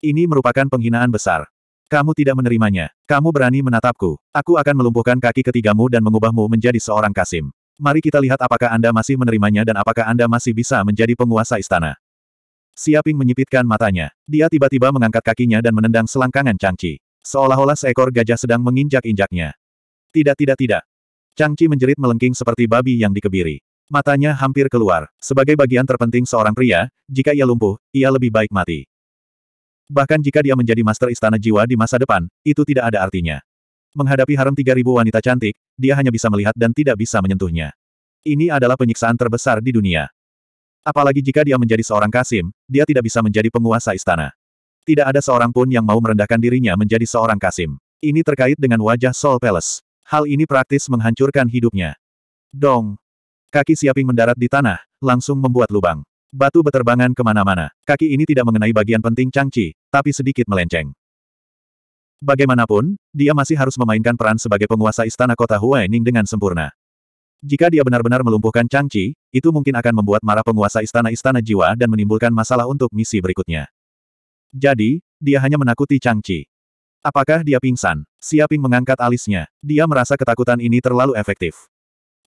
Ini merupakan penghinaan besar. Kamu tidak menerimanya. Kamu berani menatapku. Aku akan melumpuhkan kaki ketigamu dan mengubahmu menjadi seorang kasim. Mari kita lihat apakah Anda masih menerimanya dan apakah Anda masih bisa menjadi penguasa istana. Siaping menyipitkan matanya. Dia tiba-tiba mengangkat kakinya dan menendang selangkangan Changci, Seolah-olah seekor gajah sedang menginjak-injaknya. Tidak tidak tidak. Changci menjerit melengking seperti babi yang dikebiri. Matanya hampir keluar. Sebagai bagian terpenting seorang pria, jika ia lumpuh, ia lebih baik mati. Bahkan jika dia menjadi master istana jiwa di masa depan, itu tidak ada artinya. Menghadapi harem 3000 wanita cantik, dia hanya bisa melihat dan tidak bisa menyentuhnya. Ini adalah penyiksaan terbesar di dunia. Apalagi jika dia menjadi seorang Kasim, dia tidak bisa menjadi penguasa istana. Tidak ada seorang pun yang mau merendahkan dirinya menjadi seorang Kasim. Ini terkait dengan wajah Soul Palace. Hal ini praktis menghancurkan hidupnya. Dong! Kaki Siaping mendarat di tanah, langsung membuat lubang. Batu beterbangan kemana-mana. Kaki ini tidak mengenai bagian penting Changci, tapi sedikit melenceng. Bagaimanapun, dia masih harus memainkan peran sebagai penguasa istana kota Huaining dengan sempurna. Jika dia benar-benar melumpuhkan Changchi, itu mungkin akan membuat marah penguasa istana-istana jiwa dan menimbulkan masalah untuk misi berikutnya. Jadi, dia hanya menakuti Changchi. Apakah dia pingsan? Siaping mengangkat alisnya. Dia merasa ketakutan ini terlalu efektif.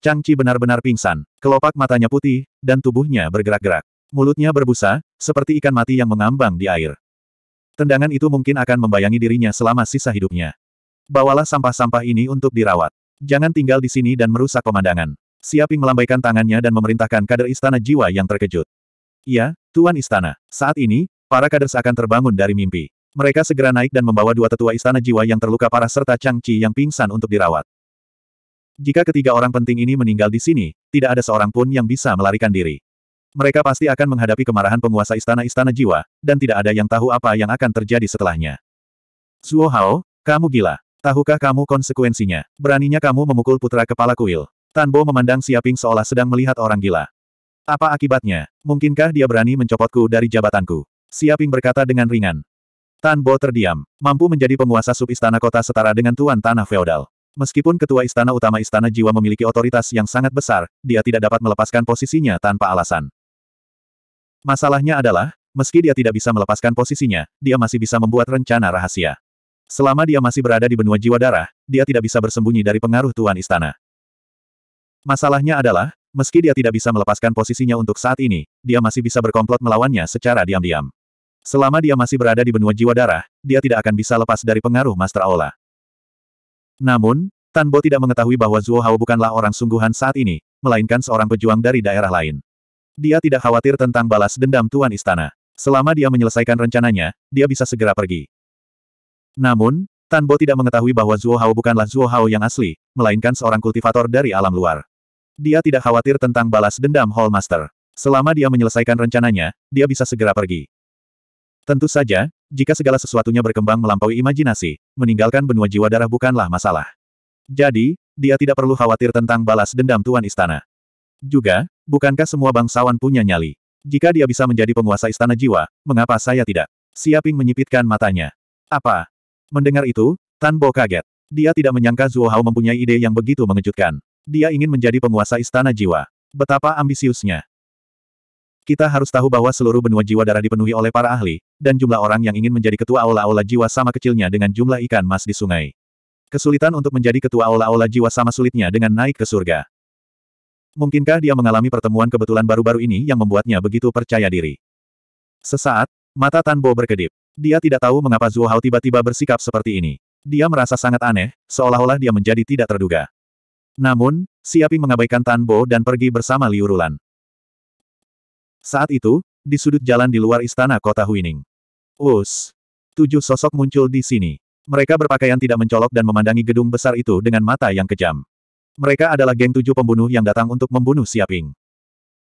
Changchi benar-benar pingsan. Kelopak matanya putih, dan tubuhnya bergerak-gerak. Mulutnya berbusa, seperti ikan mati yang mengambang di air. Tendangan itu mungkin akan membayangi dirinya selama sisa hidupnya. Bawalah sampah-sampah ini untuk dirawat. Jangan tinggal di sini dan merusak pemandangan. Siaping melambaikan tangannya dan memerintahkan kader istana jiwa yang terkejut. Iya, Tuan Istana. Saat ini, para kader seakan terbangun dari mimpi. Mereka segera naik dan membawa dua tetua istana jiwa yang terluka parah serta Chang Chi yang pingsan untuk dirawat. Jika ketiga orang penting ini meninggal di sini, tidak ada seorang pun yang bisa melarikan diri. Mereka pasti akan menghadapi kemarahan penguasa istana-istana jiwa, dan tidak ada yang tahu apa yang akan terjadi setelahnya. Zuo Hao, kamu gila. Tahukah kamu konsekuensinya? Beraninya kamu memukul putra kepala kuil. Tanbo memandang Siaping seolah sedang melihat orang gila. Apa akibatnya? Mungkinkah dia berani mencopotku dari jabatanku? Siaping berkata dengan ringan. Tanbo terdiam. Mampu menjadi penguasa sub istana kota setara dengan tuan tanah feodal. Meskipun ketua istana utama istana jiwa memiliki otoritas yang sangat besar, dia tidak dapat melepaskan posisinya tanpa alasan. Masalahnya adalah, meski dia tidak bisa melepaskan posisinya, dia masih bisa membuat rencana rahasia. Selama dia masih berada di benua jiwa darah, dia tidak bisa bersembunyi dari pengaruh Tuan Istana. Masalahnya adalah, meski dia tidak bisa melepaskan posisinya untuk saat ini, dia masih bisa berkomplot melawannya secara diam-diam. Selama dia masih berada di benua jiwa darah, dia tidak akan bisa lepas dari pengaruh Master Aula. Namun, Tan Bo tidak mengetahui bahwa Zuo Hao bukanlah orang sungguhan saat ini, melainkan seorang pejuang dari daerah lain. Dia tidak khawatir tentang balas dendam Tuan Istana. Selama dia menyelesaikan rencananya, dia bisa segera pergi. Namun, Tan Bo tidak mengetahui bahwa Zuo Hao bukanlah Zuo Hao yang asli, melainkan seorang kultivator dari alam luar. Dia tidak khawatir tentang balas dendam Hall Master. Selama dia menyelesaikan rencananya, dia bisa segera pergi. Tentu saja, jika segala sesuatunya berkembang melampaui imajinasi, meninggalkan benua jiwa darah bukanlah masalah. Jadi, dia tidak perlu khawatir tentang balas dendam Tuan Istana. Juga, bukankah semua bangsawan punya nyali? Jika dia bisa menjadi penguasa Istana Jiwa, mengapa saya tidak? Siaping menyipitkan matanya. Apa? Mendengar itu, Tan Bo kaget. Dia tidak menyangka Zuo Hao mempunyai ide yang begitu mengejutkan. Dia ingin menjadi penguasa istana jiwa. Betapa ambisiusnya. Kita harus tahu bahwa seluruh benua jiwa darah dipenuhi oleh para ahli, dan jumlah orang yang ingin menjadi ketua aula-aula jiwa sama kecilnya dengan jumlah ikan mas di sungai. Kesulitan untuk menjadi ketua aula-aula jiwa sama sulitnya dengan naik ke surga. Mungkinkah dia mengalami pertemuan kebetulan baru-baru ini yang membuatnya begitu percaya diri? Sesaat, mata Tan Bo berkedip. Dia tidak tahu mengapa Zuo Hao tiba-tiba bersikap seperti ini. Dia merasa sangat aneh, seolah-olah dia menjadi tidak terduga. Namun, Siaping mengabaikan Tan Bo dan pergi bersama Liu Rulan. Saat itu, di sudut jalan di luar istana kota Huining. Us! Tujuh sosok muncul di sini. Mereka berpakaian tidak mencolok dan memandangi gedung besar itu dengan mata yang kejam. Mereka adalah geng tujuh pembunuh yang datang untuk membunuh Siaping.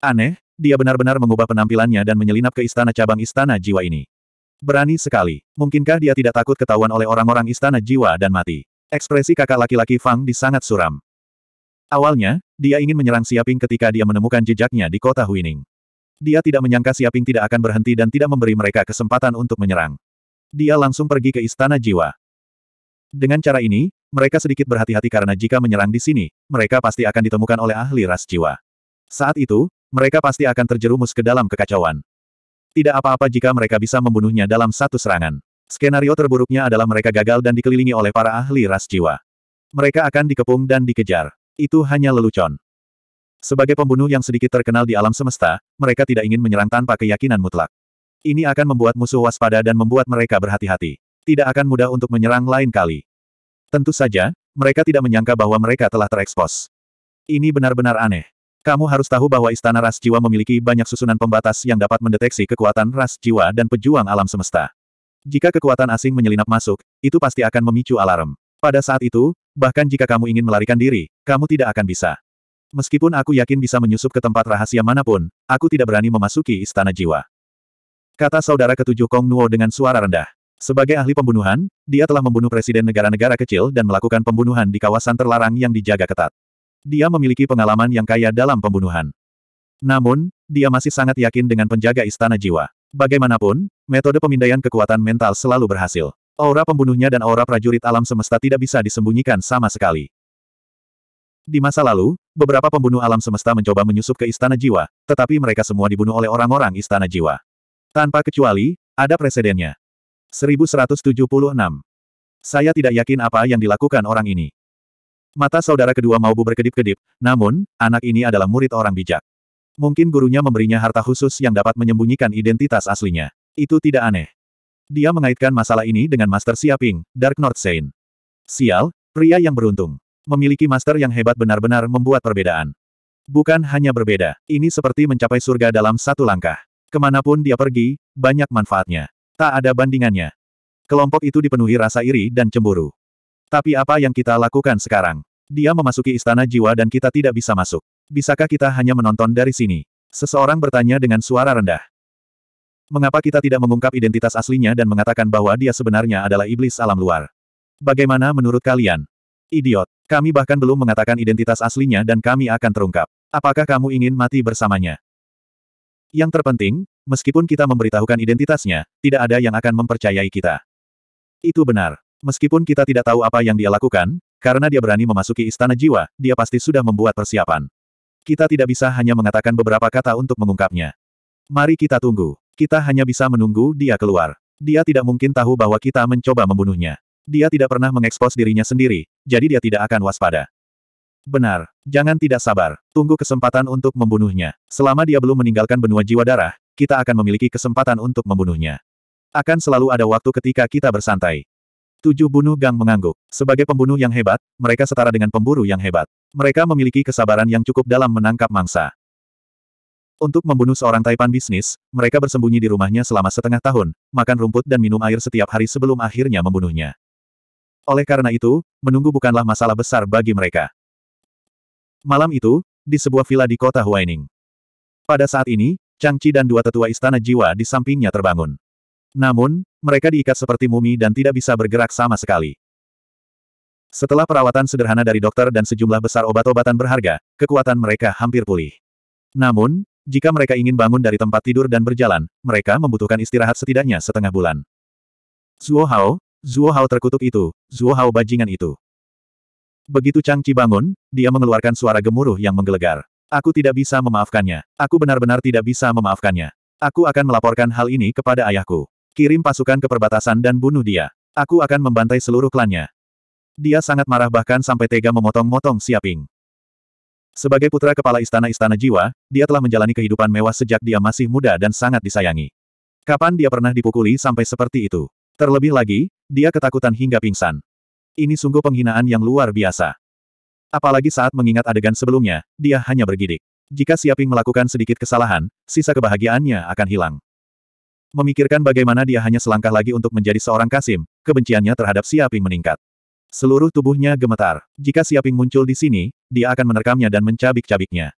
Aneh, dia benar-benar mengubah penampilannya dan menyelinap ke istana cabang istana jiwa ini. Berani sekali. Mungkinkah dia tidak takut ketahuan oleh orang-orang istana jiwa dan mati? Ekspresi kakak laki-laki Fang Di sangat suram. Awalnya, dia ingin menyerang Siaping ketika dia menemukan jejaknya di kota Huining. Dia tidak menyangka Siaping tidak akan berhenti dan tidak memberi mereka kesempatan untuk menyerang. Dia langsung pergi ke istana jiwa. Dengan cara ini, mereka sedikit berhati-hati karena jika menyerang di sini, mereka pasti akan ditemukan oleh ahli ras jiwa. Saat itu, mereka pasti akan terjerumus ke dalam kekacauan. Tidak apa-apa jika mereka bisa membunuhnya dalam satu serangan. Skenario terburuknya adalah mereka gagal dan dikelilingi oleh para ahli ras jiwa. Mereka akan dikepung dan dikejar. Itu hanya lelucon. Sebagai pembunuh yang sedikit terkenal di alam semesta, mereka tidak ingin menyerang tanpa keyakinan mutlak. Ini akan membuat musuh waspada dan membuat mereka berhati-hati. Tidak akan mudah untuk menyerang lain kali. Tentu saja, mereka tidak menyangka bahwa mereka telah terekspos. Ini benar-benar aneh. Kamu harus tahu bahwa Istana Ras Jiwa memiliki banyak susunan pembatas yang dapat mendeteksi kekuatan ras jiwa dan pejuang alam semesta. Jika kekuatan asing menyelinap masuk, itu pasti akan memicu alarm. Pada saat itu, bahkan jika kamu ingin melarikan diri, kamu tidak akan bisa. Meskipun aku yakin bisa menyusup ke tempat rahasia manapun, aku tidak berani memasuki Istana Jiwa. Kata saudara ketujuh Kong Nuo dengan suara rendah. Sebagai ahli pembunuhan, dia telah membunuh presiden negara-negara kecil dan melakukan pembunuhan di kawasan terlarang yang dijaga ketat. Dia memiliki pengalaman yang kaya dalam pembunuhan. Namun, dia masih sangat yakin dengan penjaga istana jiwa. Bagaimanapun, metode pemindaian kekuatan mental selalu berhasil. Aura pembunuhnya dan aura prajurit alam semesta tidak bisa disembunyikan sama sekali. Di masa lalu, beberapa pembunuh alam semesta mencoba menyusup ke istana jiwa, tetapi mereka semua dibunuh oleh orang-orang istana jiwa. Tanpa kecuali, ada presidennya. 1176. Saya tidak yakin apa yang dilakukan orang ini. Mata saudara kedua Maubu berkedip-kedip, namun, anak ini adalah murid orang bijak. Mungkin gurunya memberinya harta khusus yang dapat menyembunyikan identitas aslinya. Itu tidak aneh. Dia mengaitkan masalah ini dengan Master Siaping, Dark North Saint. Sial, pria yang beruntung. Memiliki master yang hebat benar-benar membuat perbedaan. Bukan hanya berbeda, ini seperti mencapai surga dalam satu langkah. Kemanapun dia pergi, banyak manfaatnya. Tak ada bandingannya. Kelompok itu dipenuhi rasa iri dan cemburu. Tapi apa yang kita lakukan sekarang? Dia memasuki istana jiwa dan kita tidak bisa masuk. Bisakah kita hanya menonton dari sini? Seseorang bertanya dengan suara rendah. Mengapa kita tidak mengungkap identitas aslinya dan mengatakan bahwa dia sebenarnya adalah iblis alam luar? Bagaimana menurut kalian? Idiot. Kami bahkan belum mengatakan identitas aslinya dan kami akan terungkap. Apakah kamu ingin mati bersamanya? Yang terpenting, meskipun kita memberitahukan identitasnya, tidak ada yang akan mempercayai kita. Itu benar. Meskipun kita tidak tahu apa yang dia lakukan, karena dia berani memasuki istana jiwa, dia pasti sudah membuat persiapan. Kita tidak bisa hanya mengatakan beberapa kata untuk mengungkapnya. Mari kita tunggu. Kita hanya bisa menunggu dia keluar. Dia tidak mungkin tahu bahwa kita mencoba membunuhnya. Dia tidak pernah mengekspos dirinya sendiri, jadi dia tidak akan waspada. Benar. Jangan tidak sabar. Tunggu kesempatan untuk membunuhnya. Selama dia belum meninggalkan benua jiwa darah, kita akan memiliki kesempatan untuk membunuhnya. Akan selalu ada waktu ketika kita bersantai. Tujuh bunuh gang mengangguk. Sebagai pembunuh yang hebat, mereka setara dengan pemburu yang hebat. Mereka memiliki kesabaran yang cukup dalam menangkap mangsa. Untuk membunuh seorang taipan bisnis, mereka bersembunyi di rumahnya selama setengah tahun, makan rumput dan minum air setiap hari sebelum akhirnya membunuhnya. Oleh karena itu, menunggu bukanlah masalah besar bagi mereka. Malam itu, di sebuah villa di kota Huaining. Pada saat ini, Chang Chi dan dua tetua istana jiwa di sampingnya terbangun. Namun, mereka diikat seperti mumi dan tidak bisa bergerak sama sekali. Setelah perawatan sederhana dari dokter dan sejumlah besar obat-obatan berharga, kekuatan mereka hampir pulih. Namun, jika mereka ingin bangun dari tempat tidur dan berjalan, mereka membutuhkan istirahat setidaknya setengah bulan. Zuo Hao, Zuo Hao terkutuk itu, Zuo Hao bajingan itu. Begitu Chang Chi bangun, dia mengeluarkan suara gemuruh yang menggelegar. Aku tidak bisa memaafkannya. Aku benar-benar tidak bisa memaafkannya. Aku akan melaporkan hal ini kepada ayahku. Kirim pasukan ke perbatasan dan bunuh dia. Aku akan membantai seluruh klannya. Dia sangat marah bahkan sampai tega memotong-motong Siaping. Sebagai putra kepala istana-istana jiwa, dia telah menjalani kehidupan mewah sejak dia masih muda dan sangat disayangi. Kapan dia pernah dipukuli sampai seperti itu? Terlebih lagi, dia ketakutan hingga pingsan. Ini sungguh penghinaan yang luar biasa. Apalagi saat mengingat adegan sebelumnya, dia hanya bergidik. Jika Siaping melakukan sedikit kesalahan, sisa kebahagiaannya akan hilang. Memikirkan bagaimana dia hanya selangkah lagi untuk menjadi seorang Kasim, kebenciannya terhadap Siaping meningkat. Seluruh tubuhnya gemetar. Jika Siaping muncul di sini, dia akan menerkamnya dan mencabik-cabiknya.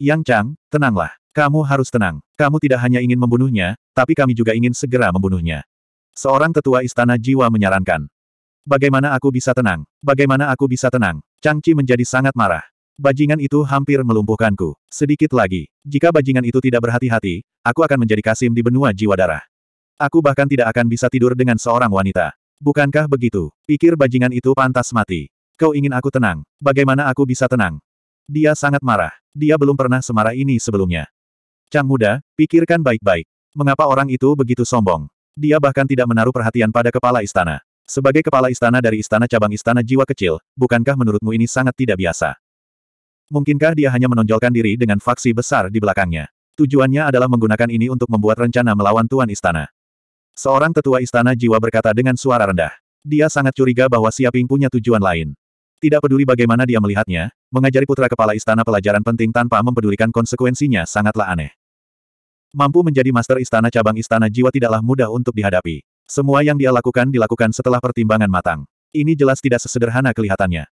Yang Chang, tenanglah. Kamu harus tenang. Kamu tidak hanya ingin membunuhnya, tapi kami juga ingin segera membunuhnya. Seorang tetua istana jiwa menyarankan. Bagaimana aku bisa tenang? Bagaimana aku bisa tenang? Chang Chi menjadi sangat marah. Bajingan itu hampir melumpuhkanku. Sedikit lagi. Jika bajingan itu tidak berhati-hati, aku akan menjadi Kasim di benua jiwa darah. Aku bahkan tidak akan bisa tidur dengan seorang wanita. Bukankah begitu? Pikir bajingan itu pantas mati. Kau ingin aku tenang. Bagaimana aku bisa tenang? Dia sangat marah. Dia belum pernah semarah ini sebelumnya. Cang muda, pikirkan baik-baik. Mengapa orang itu begitu sombong? Dia bahkan tidak menaruh perhatian pada kepala istana. Sebagai kepala istana dari istana cabang istana jiwa kecil, bukankah menurutmu ini sangat tidak biasa? Mungkinkah dia hanya menonjolkan diri dengan faksi besar di belakangnya? Tujuannya adalah menggunakan ini untuk membuat rencana melawan Tuan Istana. Seorang tetua Istana Jiwa berkata dengan suara rendah. Dia sangat curiga bahwa Siaping punya tujuan lain. Tidak peduli bagaimana dia melihatnya, mengajari putra kepala istana pelajaran penting tanpa mempedulikan konsekuensinya sangatlah aneh. Mampu menjadi master istana cabang istana jiwa tidaklah mudah untuk dihadapi. Semua yang dia lakukan dilakukan setelah pertimbangan matang. Ini jelas tidak sesederhana kelihatannya.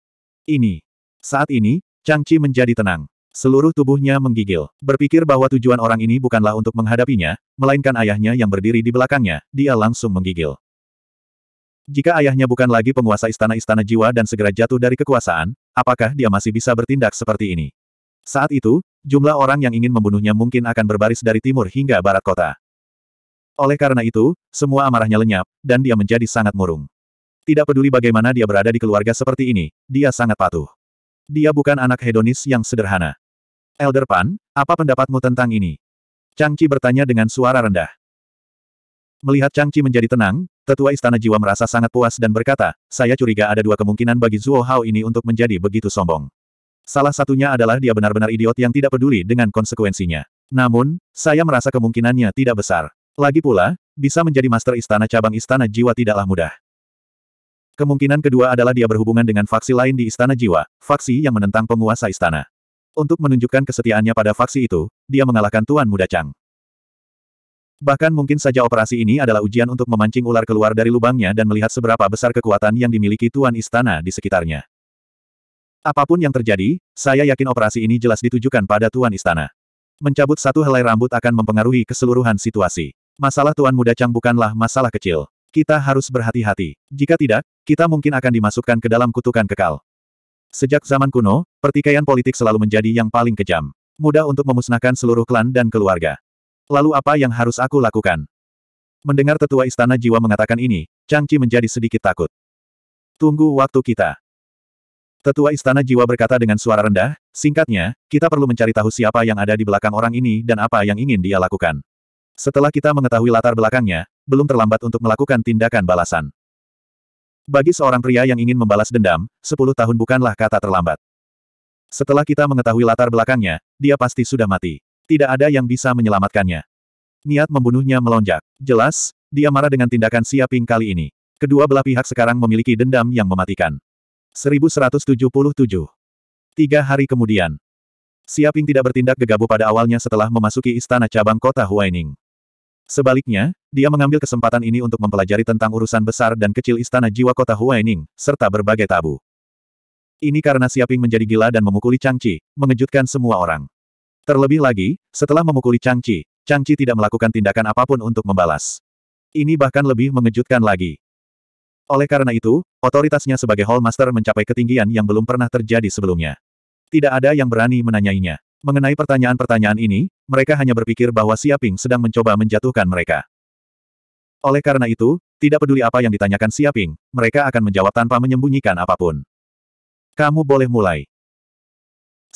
Ini. Saat ini, Chang Changci menjadi tenang. Seluruh tubuhnya menggigil, berpikir bahwa tujuan orang ini bukanlah untuk menghadapinya, melainkan ayahnya yang berdiri di belakangnya, dia langsung menggigil. Jika ayahnya bukan lagi penguasa istana-istana jiwa dan segera jatuh dari kekuasaan, apakah dia masih bisa bertindak seperti ini? Saat itu, jumlah orang yang ingin membunuhnya mungkin akan berbaris dari timur hingga barat kota. Oleh karena itu, semua amarahnya lenyap, dan dia menjadi sangat murung. Tidak peduli bagaimana dia berada di keluarga seperti ini, dia sangat patuh. Dia bukan anak hedonis yang sederhana. Elder Pan, apa pendapatmu tentang ini? Chang Changqi bertanya dengan suara rendah. Melihat Chang Changqi menjadi tenang, tetua istana jiwa merasa sangat puas dan berkata, saya curiga ada dua kemungkinan bagi Zuo Hao ini untuk menjadi begitu sombong. Salah satunya adalah dia benar-benar idiot yang tidak peduli dengan konsekuensinya. Namun, saya merasa kemungkinannya tidak besar. Lagi pula, bisa menjadi master istana cabang istana jiwa tidaklah mudah. Kemungkinan kedua adalah dia berhubungan dengan faksi lain di Istana Jiwa, faksi yang menentang penguasa istana. Untuk menunjukkan kesetiaannya pada faksi itu, dia mengalahkan Tuan Muda Chang. Bahkan mungkin saja operasi ini adalah ujian untuk memancing ular keluar dari lubangnya dan melihat seberapa besar kekuatan yang dimiliki Tuan Istana di sekitarnya. Apapun yang terjadi, saya yakin operasi ini jelas ditujukan pada Tuan Istana. Mencabut satu helai rambut akan mempengaruhi keseluruhan situasi. Masalah Tuan Muda Chang bukanlah masalah kecil. Kita harus berhati-hati. Jika tidak, kita mungkin akan dimasukkan ke dalam kutukan kekal. Sejak zaman kuno, pertikaian politik selalu menjadi yang paling kejam. Mudah untuk memusnahkan seluruh klan dan keluarga. Lalu apa yang harus aku lakukan? Mendengar tetua istana jiwa mengatakan ini, Chang Chi menjadi sedikit takut. Tunggu waktu kita. Tetua istana jiwa berkata dengan suara rendah, singkatnya, kita perlu mencari tahu siapa yang ada di belakang orang ini dan apa yang ingin dia lakukan. Setelah kita mengetahui latar belakangnya, belum terlambat untuk melakukan tindakan balasan. Bagi seorang pria yang ingin membalas dendam, 10 tahun bukanlah kata terlambat. Setelah kita mengetahui latar belakangnya, dia pasti sudah mati. Tidak ada yang bisa menyelamatkannya. Niat membunuhnya melonjak. Jelas, dia marah dengan tindakan Siaping kali ini. Kedua belah pihak sekarang memiliki dendam yang mematikan. 1177. Tiga hari kemudian. Siaping tidak bertindak gegabah pada awalnya setelah memasuki istana cabang kota Huaining. Sebaliknya, dia mengambil kesempatan ini untuk mempelajari tentang urusan besar dan kecil istana jiwa kota Huaining, serta berbagai tabu. Ini karena Siaping menjadi gila dan memukuli Changchi, mengejutkan semua orang. Terlebih lagi, setelah memukuli Changchi, Changchi tidak melakukan tindakan apapun untuk membalas. Ini bahkan lebih mengejutkan lagi. Oleh karena itu, otoritasnya sebagai Hall Master mencapai ketinggian yang belum pernah terjadi sebelumnya. Tidak ada yang berani menanyainya. Mengenai pertanyaan-pertanyaan ini, mereka hanya berpikir bahwa Siaping sedang mencoba menjatuhkan mereka. Oleh karena itu, tidak peduli apa yang ditanyakan Siaping, mereka akan menjawab tanpa menyembunyikan apapun. Kamu boleh mulai.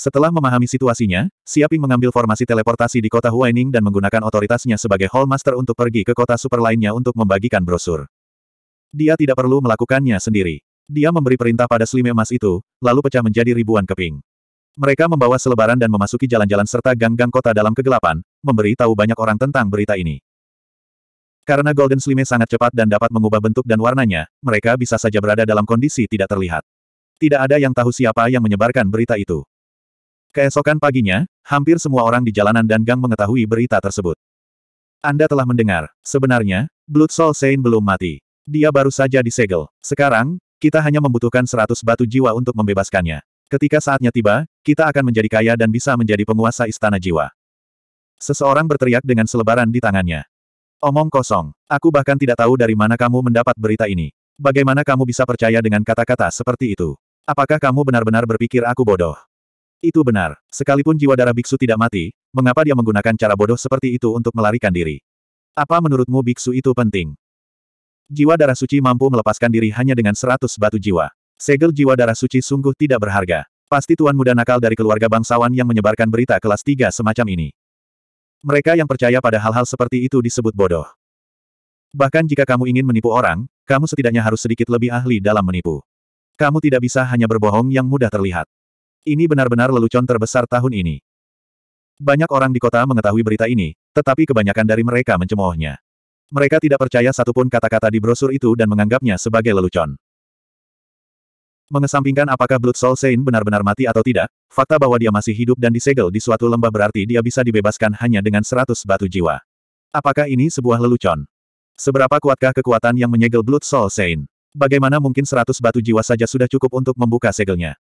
Setelah memahami situasinya, Siaping mengambil formasi teleportasi di kota Huaining dan menggunakan otoritasnya sebagai Hallmaster untuk pergi ke kota super lainnya untuk membagikan brosur. Dia tidak perlu melakukannya sendiri. Dia memberi perintah pada Slime Emas itu, lalu pecah menjadi ribuan keping. Mereka membawa selebaran dan memasuki jalan-jalan serta gang-gang kota dalam kegelapan, memberi tahu banyak orang tentang berita ini. Karena Golden Slime sangat cepat dan dapat mengubah bentuk dan warnanya, mereka bisa saja berada dalam kondisi tidak terlihat. Tidak ada yang tahu siapa yang menyebarkan berita itu. Keesokan paginya, hampir semua orang di jalanan dan gang mengetahui berita tersebut. Anda telah mendengar, sebenarnya, Blood Soul Saint belum mati. Dia baru saja disegel. Sekarang, kita hanya membutuhkan 100 batu jiwa untuk membebaskannya. Ketika saatnya tiba, kita akan menjadi kaya dan bisa menjadi penguasa istana jiwa. Seseorang berteriak dengan selebaran di tangannya. Omong kosong. Aku bahkan tidak tahu dari mana kamu mendapat berita ini. Bagaimana kamu bisa percaya dengan kata-kata seperti itu? Apakah kamu benar-benar berpikir aku bodoh? Itu benar. Sekalipun jiwa darah biksu tidak mati, mengapa dia menggunakan cara bodoh seperti itu untuk melarikan diri? Apa menurutmu biksu itu penting? Jiwa darah suci mampu melepaskan diri hanya dengan seratus batu jiwa. Segel jiwa darah suci sungguh tidak berharga. Pasti tuan muda nakal dari keluarga bangsawan yang menyebarkan berita kelas 3 semacam ini. Mereka yang percaya pada hal-hal seperti itu disebut bodoh. Bahkan jika kamu ingin menipu orang, kamu setidaknya harus sedikit lebih ahli dalam menipu. Kamu tidak bisa hanya berbohong yang mudah terlihat. Ini benar-benar lelucon terbesar tahun ini. Banyak orang di kota mengetahui berita ini, tetapi kebanyakan dari mereka mencemoohnya. Mereka tidak percaya satupun kata-kata di brosur itu dan menganggapnya sebagai lelucon. Mengesampingkan apakah Blood Soul Saint benar-benar mati atau tidak, fakta bahwa dia masih hidup dan disegel di suatu lembah berarti dia bisa dibebaskan hanya dengan seratus batu jiwa. Apakah ini sebuah lelucon? Seberapa kuatkah kekuatan yang menyegel Blood Soul Saint? Bagaimana mungkin seratus batu jiwa saja sudah cukup untuk membuka segelnya?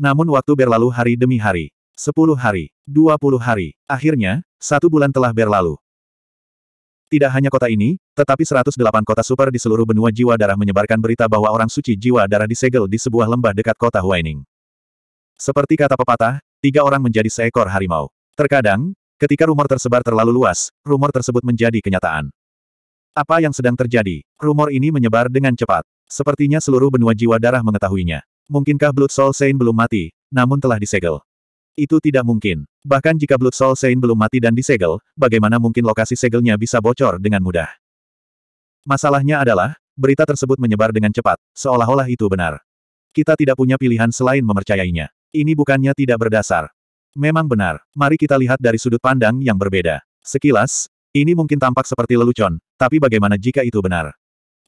Namun waktu berlalu hari demi hari. Sepuluh hari, dua puluh hari, akhirnya, satu bulan telah berlalu. Tidak hanya kota ini, tetapi 108 kota super di seluruh benua jiwa darah menyebarkan berita bahwa orang suci jiwa darah disegel di sebuah lembah dekat kota Huaining. Seperti kata pepatah, tiga orang menjadi seekor harimau. Terkadang, ketika rumor tersebar terlalu luas, rumor tersebut menjadi kenyataan. Apa yang sedang terjadi? Rumor ini menyebar dengan cepat. Sepertinya seluruh benua jiwa darah mengetahuinya. Mungkinkah Blood Soul Saint belum mati, namun telah disegel. Itu tidak mungkin. Bahkan jika Blood Soul Saint belum mati dan disegel, bagaimana mungkin lokasi segelnya bisa bocor dengan mudah? Masalahnya adalah, berita tersebut menyebar dengan cepat, seolah-olah itu benar. Kita tidak punya pilihan selain memercayainya. Ini bukannya tidak berdasar. Memang benar, mari kita lihat dari sudut pandang yang berbeda. Sekilas, ini mungkin tampak seperti lelucon, tapi bagaimana jika itu benar?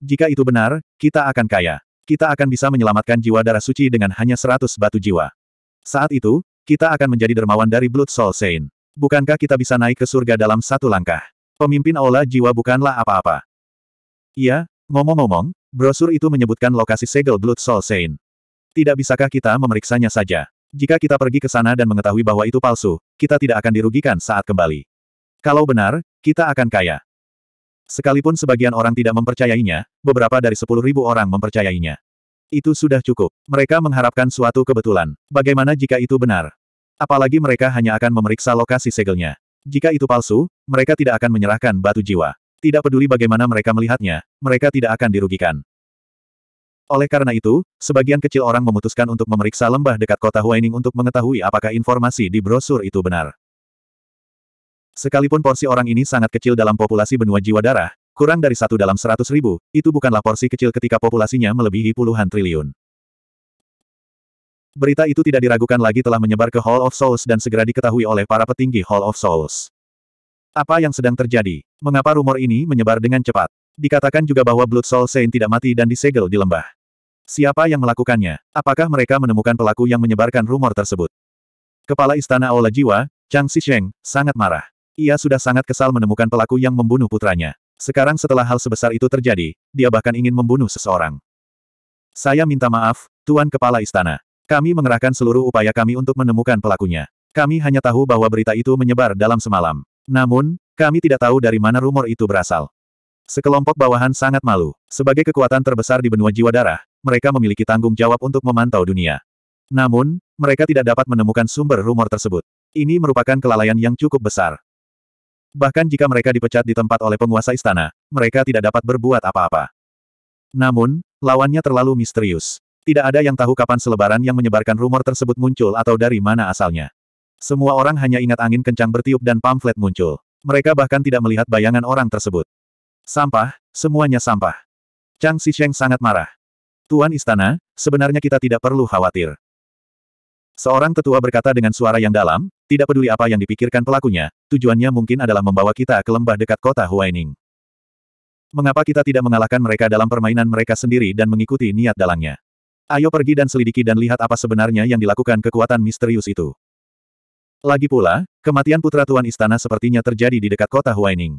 Jika itu benar, kita akan kaya. Kita akan bisa menyelamatkan jiwa darah suci dengan hanya 100 batu jiwa. Saat itu, kita akan menjadi dermawan dari Blood Soul Saint. Bukankah kita bisa naik ke surga dalam satu langkah? Pemimpin Aula Jiwa bukanlah apa-apa. Iya, ngomong-ngomong, brosur itu menyebutkan lokasi segel Blood Soul Saint. Tidak bisakah kita memeriksanya saja? Jika kita pergi ke sana dan mengetahui bahwa itu palsu, kita tidak akan dirugikan saat kembali. Kalau benar, kita akan kaya. Sekalipun sebagian orang tidak mempercayainya, beberapa dari sepuluh ribu orang mempercayainya. Itu sudah cukup. Mereka mengharapkan suatu kebetulan. Bagaimana jika itu benar? Apalagi mereka hanya akan memeriksa lokasi segelnya. Jika itu palsu, mereka tidak akan menyerahkan batu jiwa. Tidak peduli bagaimana mereka melihatnya, mereka tidak akan dirugikan. Oleh karena itu, sebagian kecil orang memutuskan untuk memeriksa lembah dekat kota Huaining untuk mengetahui apakah informasi di brosur itu benar. Sekalipun porsi orang ini sangat kecil dalam populasi benua jiwa darah, kurang dari satu dalam seratus ribu, itu bukanlah porsi kecil ketika populasinya melebihi puluhan triliun. Berita itu tidak diragukan lagi telah menyebar ke Hall of Souls dan segera diketahui oleh para petinggi Hall of Souls. Apa yang sedang terjadi? Mengapa rumor ini menyebar dengan cepat? Dikatakan juga bahwa Blood Soul Saint tidak mati dan disegel di lembah. Siapa yang melakukannya? Apakah mereka menemukan pelaku yang menyebarkan rumor tersebut? Kepala Istana Aula Jiwa, Chang Sheng, sangat marah. Ia sudah sangat kesal menemukan pelaku yang membunuh putranya. Sekarang setelah hal sebesar itu terjadi, dia bahkan ingin membunuh seseorang. Saya minta maaf, Tuan Kepala Istana. Kami mengerahkan seluruh upaya kami untuk menemukan pelakunya. Kami hanya tahu bahwa berita itu menyebar dalam semalam. Namun, kami tidak tahu dari mana rumor itu berasal. Sekelompok bawahan sangat malu. Sebagai kekuatan terbesar di benua jiwa darah, mereka memiliki tanggung jawab untuk memantau dunia. Namun, mereka tidak dapat menemukan sumber rumor tersebut. Ini merupakan kelalaian yang cukup besar. Bahkan jika mereka dipecat di tempat oleh penguasa istana, mereka tidak dapat berbuat apa-apa. Namun, lawannya terlalu misterius. Tidak ada yang tahu kapan selebaran yang menyebarkan rumor tersebut muncul atau dari mana asalnya. Semua orang hanya ingat angin kencang bertiup dan pamflet muncul. Mereka bahkan tidak melihat bayangan orang tersebut. Sampah, semuanya sampah. Chang Sheng sangat marah. Tuan Istana, sebenarnya kita tidak perlu khawatir. Seorang tetua berkata dengan suara yang dalam, tidak peduli apa yang dipikirkan pelakunya, tujuannya mungkin adalah membawa kita ke lembah dekat kota Huaining. Mengapa kita tidak mengalahkan mereka dalam permainan mereka sendiri dan mengikuti niat dalangnya? Ayo pergi dan selidiki dan lihat apa sebenarnya yang dilakukan kekuatan misterius itu. Lagi pula, kematian putra Tuan Istana sepertinya terjadi di dekat kota Huaining.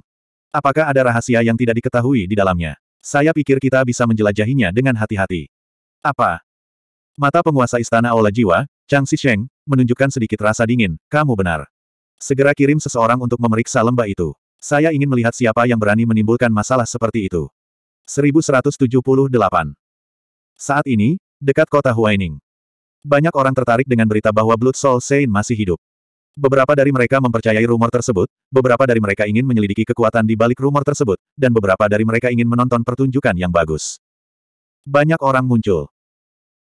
Apakah ada rahasia yang tidak diketahui di dalamnya? Saya pikir kita bisa menjelajahinya dengan hati-hati. Apa? Mata penguasa Istana Aula Jiwa, Chang Sisheng, menunjukkan sedikit rasa dingin, kamu benar. Segera kirim seseorang untuk memeriksa lembah itu. Saya ingin melihat siapa yang berani menimbulkan masalah seperti itu. 1178 saat ini, dekat kota Huaining. Banyak orang tertarik dengan berita bahwa Blood Soul Saint masih hidup. Beberapa dari mereka mempercayai rumor tersebut, beberapa dari mereka ingin menyelidiki kekuatan di balik rumor tersebut, dan beberapa dari mereka ingin menonton pertunjukan yang bagus. Banyak orang muncul.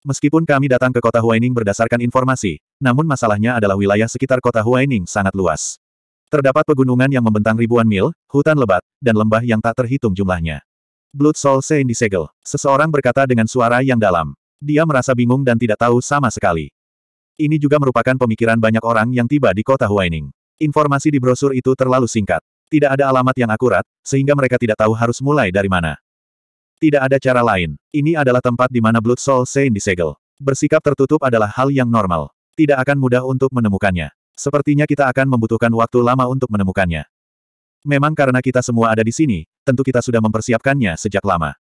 Meskipun kami datang ke kota Huaining berdasarkan informasi, namun masalahnya adalah wilayah sekitar kota Huaining sangat luas. Terdapat pegunungan yang membentang ribuan mil, hutan lebat, dan lembah yang tak terhitung jumlahnya. Blood Soul Saint disegel. Seseorang berkata dengan suara yang dalam. Dia merasa bingung dan tidak tahu sama sekali. Ini juga merupakan pemikiran banyak orang yang tiba di kota Huaining. Informasi di brosur itu terlalu singkat. Tidak ada alamat yang akurat, sehingga mereka tidak tahu harus mulai dari mana. Tidak ada cara lain. Ini adalah tempat di mana Blood Soul Saint disegel. Bersikap tertutup adalah hal yang normal. Tidak akan mudah untuk menemukannya. Sepertinya kita akan membutuhkan waktu lama untuk menemukannya. Memang karena kita semua ada di sini, tentu kita sudah mempersiapkannya sejak lama.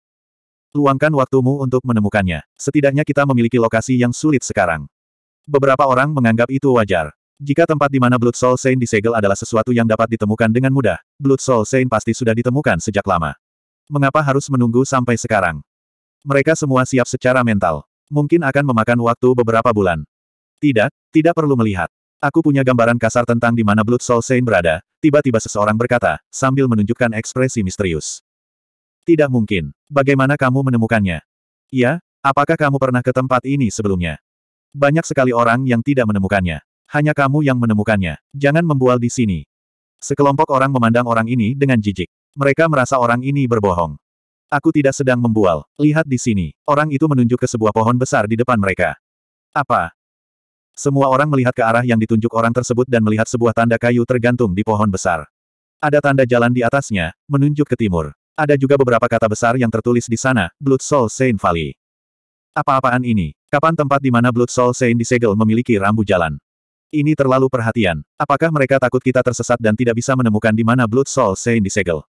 Luangkan waktumu untuk menemukannya. Setidaknya kita memiliki lokasi yang sulit sekarang. Beberapa orang menganggap itu wajar. Jika tempat di mana Blood Soul Saint disegel adalah sesuatu yang dapat ditemukan dengan mudah, Blood Soul Saint pasti sudah ditemukan sejak lama. Mengapa harus menunggu sampai sekarang? Mereka semua siap secara mental. Mungkin akan memakan waktu beberapa bulan. Tidak, tidak perlu melihat. Aku punya gambaran kasar tentang di mana Blood Soul Saint berada, tiba-tiba seseorang berkata, sambil menunjukkan ekspresi misterius. Tidak mungkin. Bagaimana kamu menemukannya? Ya. apakah kamu pernah ke tempat ini sebelumnya? Banyak sekali orang yang tidak menemukannya. Hanya kamu yang menemukannya. Jangan membual di sini. Sekelompok orang memandang orang ini dengan jijik. Mereka merasa orang ini berbohong. Aku tidak sedang membual. Lihat di sini. Orang itu menunjuk ke sebuah pohon besar di depan mereka. Apa? Semua orang melihat ke arah yang ditunjuk orang tersebut dan melihat sebuah tanda kayu tergantung di pohon besar. Ada tanda jalan di atasnya, menunjuk ke timur. Ada juga beberapa kata besar yang tertulis di sana, Blood Soul Saint Valley. Apa-apaan ini? Kapan tempat di mana Blood Soul Saint disegel memiliki rambu jalan? Ini terlalu perhatian. Apakah mereka takut kita tersesat dan tidak bisa menemukan di mana Blood Soul Saint disegel?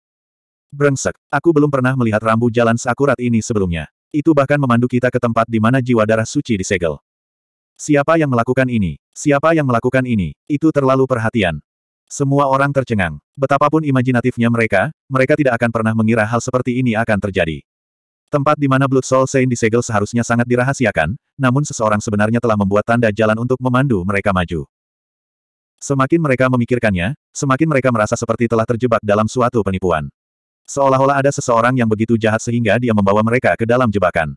Brengsek, aku belum pernah melihat rambu jalan seakurat ini sebelumnya. Itu bahkan memandu kita ke tempat di mana jiwa darah suci disegel. Siapa yang melakukan ini? Siapa yang melakukan ini? Itu terlalu perhatian. Semua orang tercengang. Betapapun imajinatifnya mereka, mereka tidak akan pernah mengira hal seperti ini akan terjadi. Tempat di mana Blood Soul Saint disegel seharusnya sangat dirahasiakan, namun seseorang sebenarnya telah membuat tanda jalan untuk memandu mereka maju. Semakin mereka memikirkannya, semakin mereka merasa seperti telah terjebak dalam suatu penipuan. Seolah-olah ada seseorang yang begitu jahat sehingga dia membawa mereka ke dalam jebakan.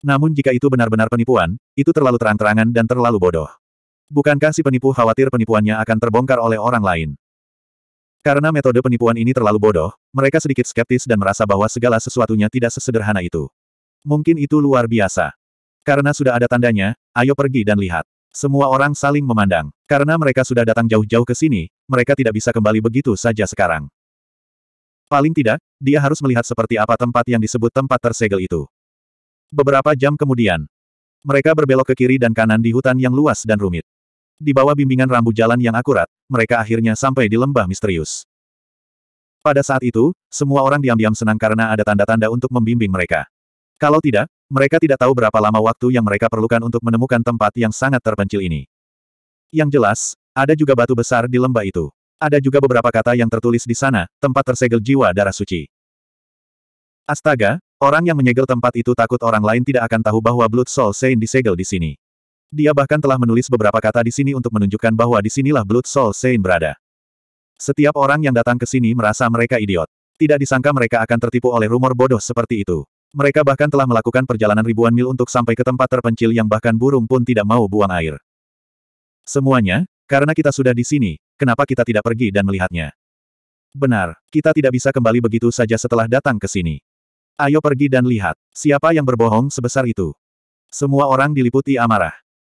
Namun jika itu benar-benar penipuan, itu terlalu terang-terangan dan terlalu bodoh. Bukankah si penipu khawatir penipuannya akan terbongkar oleh orang lain? Karena metode penipuan ini terlalu bodoh, mereka sedikit skeptis dan merasa bahwa segala sesuatunya tidak sesederhana itu. Mungkin itu luar biasa. Karena sudah ada tandanya, ayo pergi dan lihat. Semua orang saling memandang. Karena mereka sudah datang jauh-jauh ke sini, mereka tidak bisa kembali begitu saja sekarang. Paling tidak, dia harus melihat seperti apa tempat yang disebut tempat tersegel itu. Beberapa jam kemudian, mereka berbelok ke kiri dan kanan di hutan yang luas dan rumit. Di bawah bimbingan rambu jalan yang akurat, mereka akhirnya sampai di lembah misterius. Pada saat itu, semua orang diam-diam senang karena ada tanda-tanda untuk membimbing mereka. Kalau tidak, mereka tidak tahu berapa lama waktu yang mereka perlukan untuk menemukan tempat yang sangat terpencil ini. Yang jelas, ada juga batu besar di lembah itu. Ada juga beberapa kata yang tertulis di sana, tempat tersegel jiwa darah suci. Astaga, orang yang menyegel tempat itu takut orang lain tidak akan tahu bahwa Blood Soul Saint disegel di sini. Dia bahkan telah menulis beberapa kata di sini untuk menunjukkan bahwa di sinilah Blood Soul Saint berada. Setiap orang yang datang ke sini merasa mereka idiot. Tidak disangka mereka akan tertipu oleh rumor bodoh seperti itu. Mereka bahkan telah melakukan perjalanan ribuan mil untuk sampai ke tempat terpencil yang bahkan burung pun tidak mau buang air. Semuanya, karena kita sudah di sini, kenapa kita tidak pergi dan melihatnya? Benar, kita tidak bisa kembali begitu saja setelah datang ke sini. Ayo pergi dan lihat, siapa yang berbohong sebesar itu. Semua orang diliputi amarah.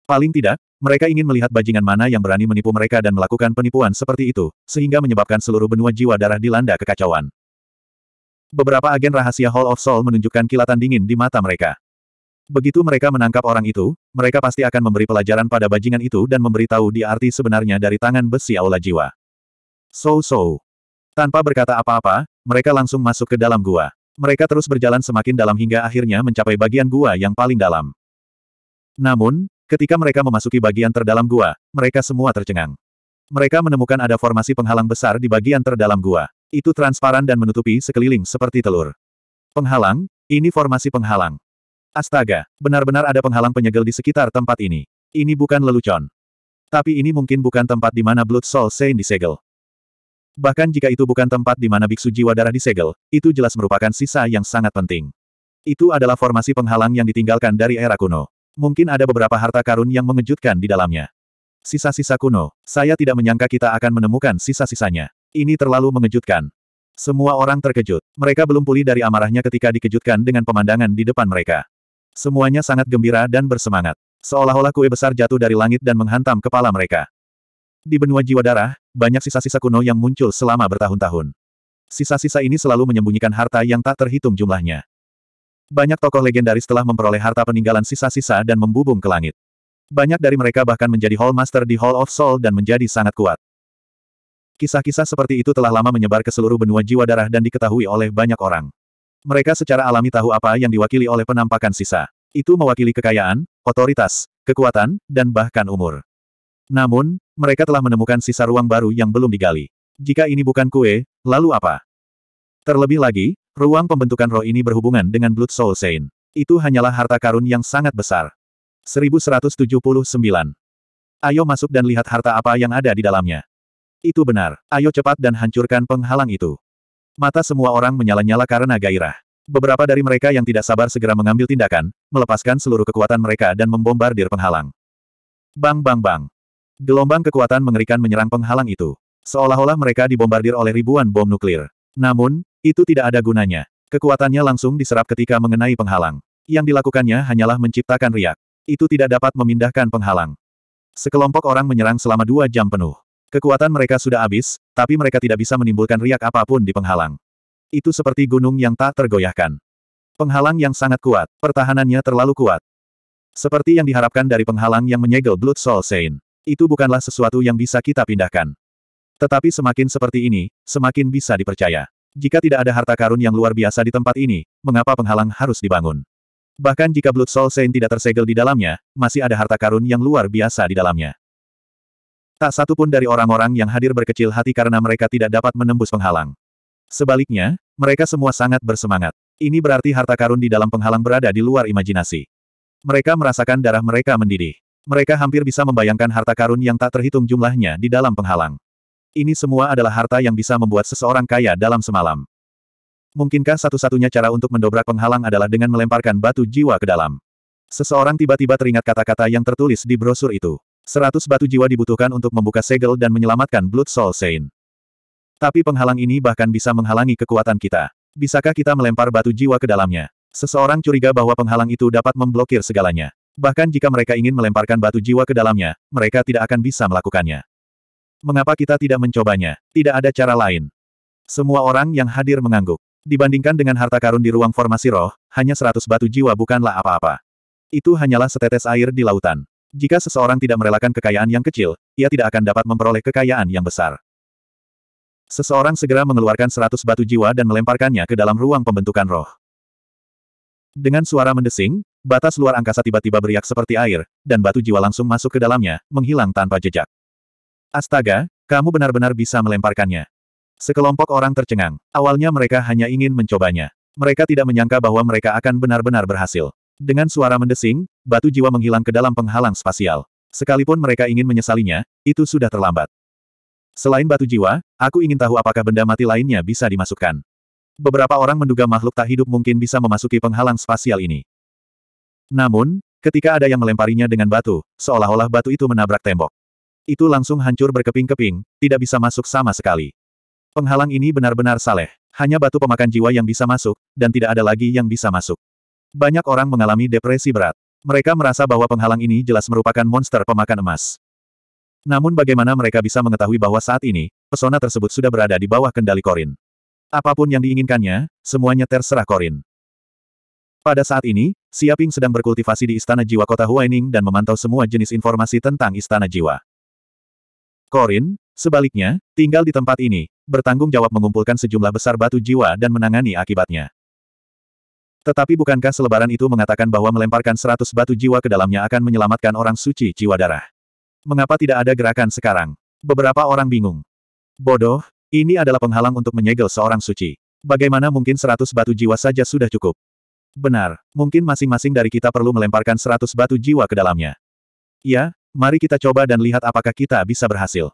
Paling tidak, mereka ingin melihat bajingan mana yang berani menipu mereka dan melakukan penipuan seperti itu, sehingga menyebabkan seluruh benua jiwa darah dilanda kekacauan. Beberapa agen rahasia Hall of Soul menunjukkan kilatan dingin di mata mereka. Begitu mereka menangkap orang itu, mereka pasti akan memberi pelajaran pada bajingan itu dan memberitahu di arti sebenarnya dari tangan besi aula jiwa. So-so. Tanpa berkata apa-apa, mereka langsung masuk ke dalam gua. Mereka terus berjalan semakin dalam hingga akhirnya mencapai bagian gua yang paling dalam. Namun, Ketika mereka memasuki bagian terdalam gua, mereka semua tercengang. Mereka menemukan ada formasi penghalang besar di bagian terdalam gua. Itu transparan dan menutupi sekeliling seperti telur. Penghalang? Ini formasi penghalang. Astaga, benar-benar ada penghalang penyegel di sekitar tempat ini. Ini bukan lelucon. Tapi ini mungkin bukan tempat di mana Blood Soul Saint disegel. Bahkan jika itu bukan tempat di mana biksu jiwa darah disegel, itu jelas merupakan sisa yang sangat penting. Itu adalah formasi penghalang yang ditinggalkan dari era kuno. Mungkin ada beberapa harta karun yang mengejutkan di dalamnya. Sisa-sisa kuno, saya tidak menyangka kita akan menemukan sisa-sisanya. Ini terlalu mengejutkan. Semua orang terkejut. Mereka belum pulih dari amarahnya ketika dikejutkan dengan pemandangan di depan mereka. Semuanya sangat gembira dan bersemangat. Seolah-olah kue besar jatuh dari langit dan menghantam kepala mereka. Di benua jiwa darah, banyak sisa-sisa kuno yang muncul selama bertahun-tahun. Sisa-sisa ini selalu menyembunyikan harta yang tak terhitung jumlahnya. Banyak tokoh legendaris telah memperoleh harta peninggalan sisa-sisa dan membubung ke langit. Banyak dari mereka bahkan menjadi Hall Master di Hall of Soul dan menjadi sangat kuat. Kisah-kisah seperti itu telah lama menyebar ke seluruh benua jiwa darah dan diketahui oleh banyak orang. Mereka secara alami tahu apa yang diwakili oleh penampakan sisa. Itu mewakili kekayaan, otoritas, kekuatan, dan bahkan umur. Namun, mereka telah menemukan sisa ruang baru yang belum digali. Jika ini bukan kue, lalu apa? Terlebih lagi, Ruang pembentukan roh ini berhubungan dengan Blood Soul Saint. Itu hanyalah harta karun yang sangat besar. 1179. Ayo masuk dan lihat harta apa yang ada di dalamnya. Itu benar. Ayo cepat dan hancurkan penghalang itu. Mata semua orang menyala-nyala karena gairah. Beberapa dari mereka yang tidak sabar segera mengambil tindakan, melepaskan seluruh kekuatan mereka dan membombardir penghalang. Bang bang bang. Gelombang kekuatan mengerikan menyerang penghalang itu. Seolah-olah mereka dibombardir oleh ribuan bom nuklir. Namun, itu tidak ada gunanya. Kekuatannya langsung diserap ketika mengenai penghalang. Yang dilakukannya hanyalah menciptakan riak. Itu tidak dapat memindahkan penghalang. Sekelompok orang menyerang selama dua jam penuh. Kekuatan mereka sudah habis, tapi mereka tidak bisa menimbulkan riak apapun di penghalang. Itu seperti gunung yang tak tergoyahkan. Penghalang yang sangat kuat, pertahanannya terlalu kuat. Seperti yang diharapkan dari penghalang yang menyegel Blood Soul Saint. Itu bukanlah sesuatu yang bisa kita pindahkan. Tetapi semakin seperti ini, semakin bisa dipercaya. Jika tidak ada harta karun yang luar biasa di tempat ini, mengapa penghalang harus dibangun? Bahkan jika Blood Soul Saint tidak tersegel di dalamnya, masih ada harta karun yang luar biasa di dalamnya. Tak satu pun dari orang-orang yang hadir berkecil hati karena mereka tidak dapat menembus penghalang. Sebaliknya, mereka semua sangat bersemangat. Ini berarti harta karun di dalam penghalang berada di luar imajinasi. Mereka merasakan darah mereka mendidih. Mereka hampir bisa membayangkan harta karun yang tak terhitung jumlahnya di dalam penghalang. Ini semua adalah harta yang bisa membuat seseorang kaya dalam semalam. Mungkinkah satu-satunya cara untuk mendobrak penghalang adalah dengan melemparkan batu jiwa ke dalam? Seseorang tiba-tiba teringat kata-kata yang tertulis di brosur itu. Seratus batu jiwa dibutuhkan untuk membuka segel dan menyelamatkan Blood Soul Saint. Tapi penghalang ini bahkan bisa menghalangi kekuatan kita. Bisakah kita melempar batu jiwa ke dalamnya? Seseorang curiga bahwa penghalang itu dapat memblokir segalanya. Bahkan jika mereka ingin melemparkan batu jiwa ke dalamnya, mereka tidak akan bisa melakukannya. Mengapa kita tidak mencobanya? Tidak ada cara lain. Semua orang yang hadir mengangguk. Dibandingkan dengan harta karun di ruang formasi roh, hanya seratus batu jiwa bukanlah apa-apa. Itu hanyalah setetes air di lautan. Jika seseorang tidak merelakan kekayaan yang kecil, ia tidak akan dapat memperoleh kekayaan yang besar. Seseorang segera mengeluarkan seratus batu jiwa dan melemparkannya ke dalam ruang pembentukan roh. Dengan suara mendesing, batas luar angkasa tiba-tiba beriak seperti air, dan batu jiwa langsung masuk ke dalamnya, menghilang tanpa jejak. Astaga, kamu benar-benar bisa melemparkannya. Sekelompok orang tercengang. Awalnya mereka hanya ingin mencobanya. Mereka tidak menyangka bahwa mereka akan benar-benar berhasil. Dengan suara mendesing, batu jiwa menghilang ke dalam penghalang spasial. Sekalipun mereka ingin menyesalinya, itu sudah terlambat. Selain batu jiwa, aku ingin tahu apakah benda mati lainnya bisa dimasukkan. Beberapa orang menduga makhluk tak hidup mungkin bisa memasuki penghalang spasial ini. Namun, ketika ada yang melemparinya dengan batu, seolah-olah batu itu menabrak tembok. Itu langsung hancur berkeping-keping, tidak bisa masuk sama sekali. Penghalang ini benar-benar saleh. Hanya batu pemakan jiwa yang bisa masuk, dan tidak ada lagi yang bisa masuk. Banyak orang mengalami depresi berat. Mereka merasa bahwa penghalang ini jelas merupakan monster pemakan emas. Namun bagaimana mereka bisa mengetahui bahwa saat ini, pesona tersebut sudah berada di bawah kendali Korin. Apapun yang diinginkannya, semuanya terserah Korin. Pada saat ini, Siaping sedang berkultivasi di Istana Jiwa Kota Huaining dan memantau semua jenis informasi tentang Istana Jiwa. Korin, sebaliknya, tinggal di tempat ini, bertanggung jawab mengumpulkan sejumlah besar batu jiwa dan menangani akibatnya. Tetapi bukankah selebaran itu mengatakan bahwa melemparkan seratus batu jiwa ke dalamnya akan menyelamatkan orang suci jiwa darah? Mengapa tidak ada gerakan sekarang? Beberapa orang bingung. Bodoh, ini adalah penghalang untuk menyegel seorang suci. Bagaimana mungkin seratus batu jiwa saja sudah cukup? Benar, mungkin masing-masing dari kita perlu melemparkan seratus batu jiwa ke dalamnya. Ya, Mari kita coba dan lihat apakah kita bisa berhasil.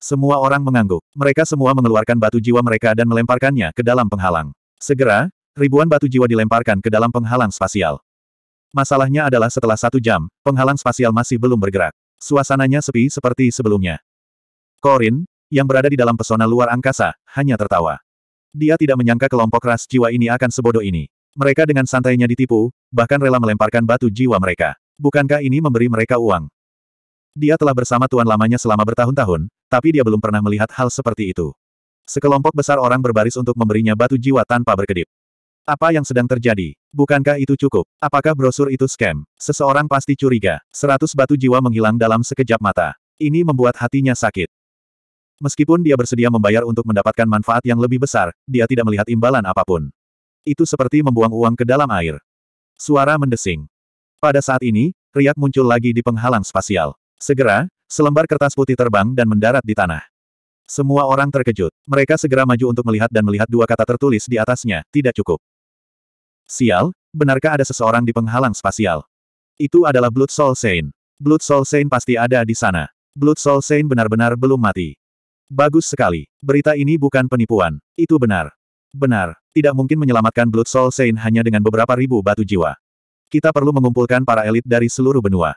Semua orang mengangguk. Mereka semua mengeluarkan batu jiwa mereka dan melemparkannya ke dalam penghalang. Segera, ribuan batu jiwa dilemparkan ke dalam penghalang spasial. Masalahnya adalah setelah satu jam, penghalang spasial masih belum bergerak. Suasananya sepi seperti sebelumnya. Corin, yang berada di dalam pesona luar angkasa, hanya tertawa. Dia tidak menyangka kelompok ras jiwa ini akan sebodoh ini. Mereka dengan santainya ditipu, bahkan rela melemparkan batu jiwa mereka. Bukankah ini memberi mereka uang? Dia telah bersama tuan lamanya selama bertahun-tahun, tapi dia belum pernah melihat hal seperti itu. Sekelompok besar orang berbaris untuk memberinya batu jiwa tanpa berkedip. Apa yang sedang terjadi? Bukankah itu cukup? Apakah brosur itu scam? Seseorang pasti curiga. Seratus batu jiwa menghilang dalam sekejap mata. Ini membuat hatinya sakit. Meskipun dia bersedia membayar untuk mendapatkan manfaat yang lebih besar, dia tidak melihat imbalan apapun. Itu seperti membuang uang ke dalam air. Suara mendesing. Pada saat ini, riak muncul lagi di penghalang spasial. Segera, selembar kertas putih terbang dan mendarat di tanah. Semua orang terkejut. Mereka segera maju untuk melihat dan melihat dua kata tertulis di atasnya, tidak cukup. Sial, benarkah ada seseorang di penghalang spasial? Itu adalah Blood Soul Saint. Blood Soul Saint pasti ada di sana. Blood Soul Saint benar-benar belum mati. Bagus sekali. Berita ini bukan penipuan. Itu benar. Benar. Tidak mungkin menyelamatkan Blood Soul Saint hanya dengan beberapa ribu batu jiwa. Kita perlu mengumpulkan para elit dari seluruh benua.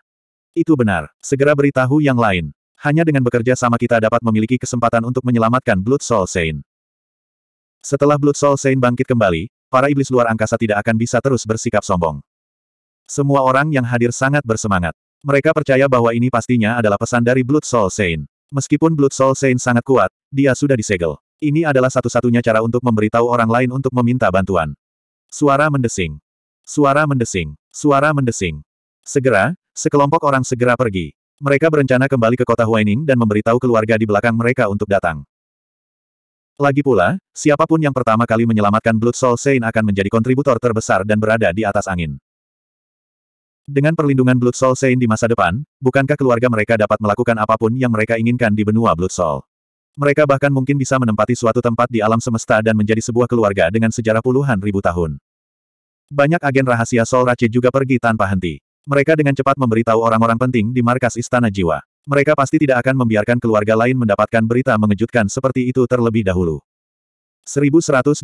Itu benar. Segera beritahu yang lain. Hanya dengan bekerja sama kita dapat memiliki kesempatan untuk menyelamatkan Blood Soul Saint. Setelah Blood Soul Saint bangkit kembali, para iblis luar angkasa tidak akan bisa terus bersikap sombong. Semua orang yang hadir sangat bersemangat. Mereka percaya bahwa ini pastinya adalah pesan dari Blood Soul Saint. Meskipun Blood Soul Saint sangat kuat, dia sudah disegel. Ini adalah satu-satunya cara untuk memberitahu orang lain untuk meminta bantuan. Suara mendesing. Suara mendesing. Suara mendesing. Segera, Sekelompok orang segera pergi. Mereka berencana kembali ke kota Huaining dan memberitahu keluarga di belakang mereka untuk datang. Lagi pula, siapapun yang pertama kali menyelamatkan Blood Soul Saint akan menjadi kontributor terbesar dan berada di atas angin. Dengan perlindungan Blood Soul Saint di masa depan, bukankah keluarga mereka dapat melakukan apapun yang mereka inginkan di benua Blood Soul? Mereka bahkan mungkin bisa menempati suatu tempat di alam semesta dan menjadi sebuah keluarga dengan sejarah puluhan ribu tahun. Banyak agen rahasia Soul Rache juga pergi tanpa henti. Mereka dengan cepat memberitahu orang-orang penting di markas Istana Jiwa. Mereka pasti tidak akan membiarkan keluarga lain mendapatkan berita mengejutkan seperti itu terlebih dahulu. 1180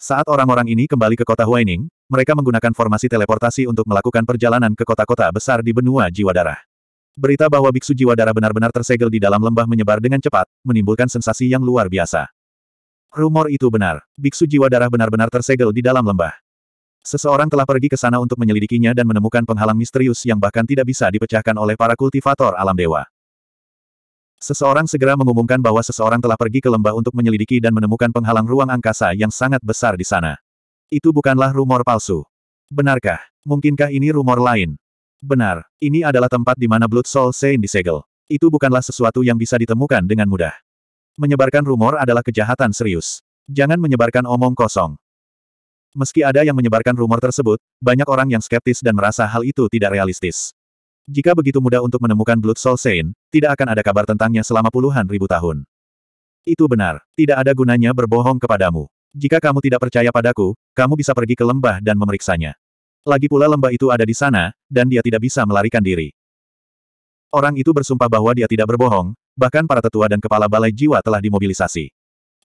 Saat orang-orang ini kembali ke kota Huaining, mereka menggunakan formasi teleportasi untuk melakukan perjalanan ke kota-kota besar di benua Jiwa Darah. Berita bahwa biksu Jiwa Darah benar-benar tersegel di dalam lembah menyebar dengan cepat, menimbulkan sensasi yang luar biasa. Rumor itu benar. Biksu Jiwa Darah benar-benar tersegel di dalam lembah. Seseorang telah pergi ke sana untuk menyelidikinya dan menemukan penghalang misterius yang bahkan tidak bisa dipecahkan oleh para kultivator alam dewa. Seseorang segera mengumumkan bahwa seseorang telah pergi ke lembah untuk menyelidiki dan menemukan penghalang ruang angkasa yang sangat besar di sana. Itu bukanlah rumor palsu. Benarkah? Mungkinkah ini rumor lain? Benar, ini adalah tempat di mana Blood Soul Saint disegel. Itu bukanlah sesuatu yang bisa ditemukan dengan mudah. Menyebarkan rumor adalah kejahatan serius. Jangan menyebarkan omong kosong. Meski ada yang menyebarkan rumor tersebut, banyak orang yang skeptis dan merasa hal itu tidak realistis. Jika begitu mudah untuk menemukan Blood Soul Saint, tidak akan ada kabar tentangnya selama puluhan ribu tahun. Itu benar, tidak ada gunanya berbohong kepadamu. Jika kamu tidak percaya padaku, kamu bisa pergi ke lembah dan memeriksanya. Lagi pula lembah itu ada di sana, dan dia tidak bisa melarikan diri. Orang itu bersumpah bahwa dia tidak berbohong, bahkan para tetua dan kepala balai jiwa telah dimobilisasi.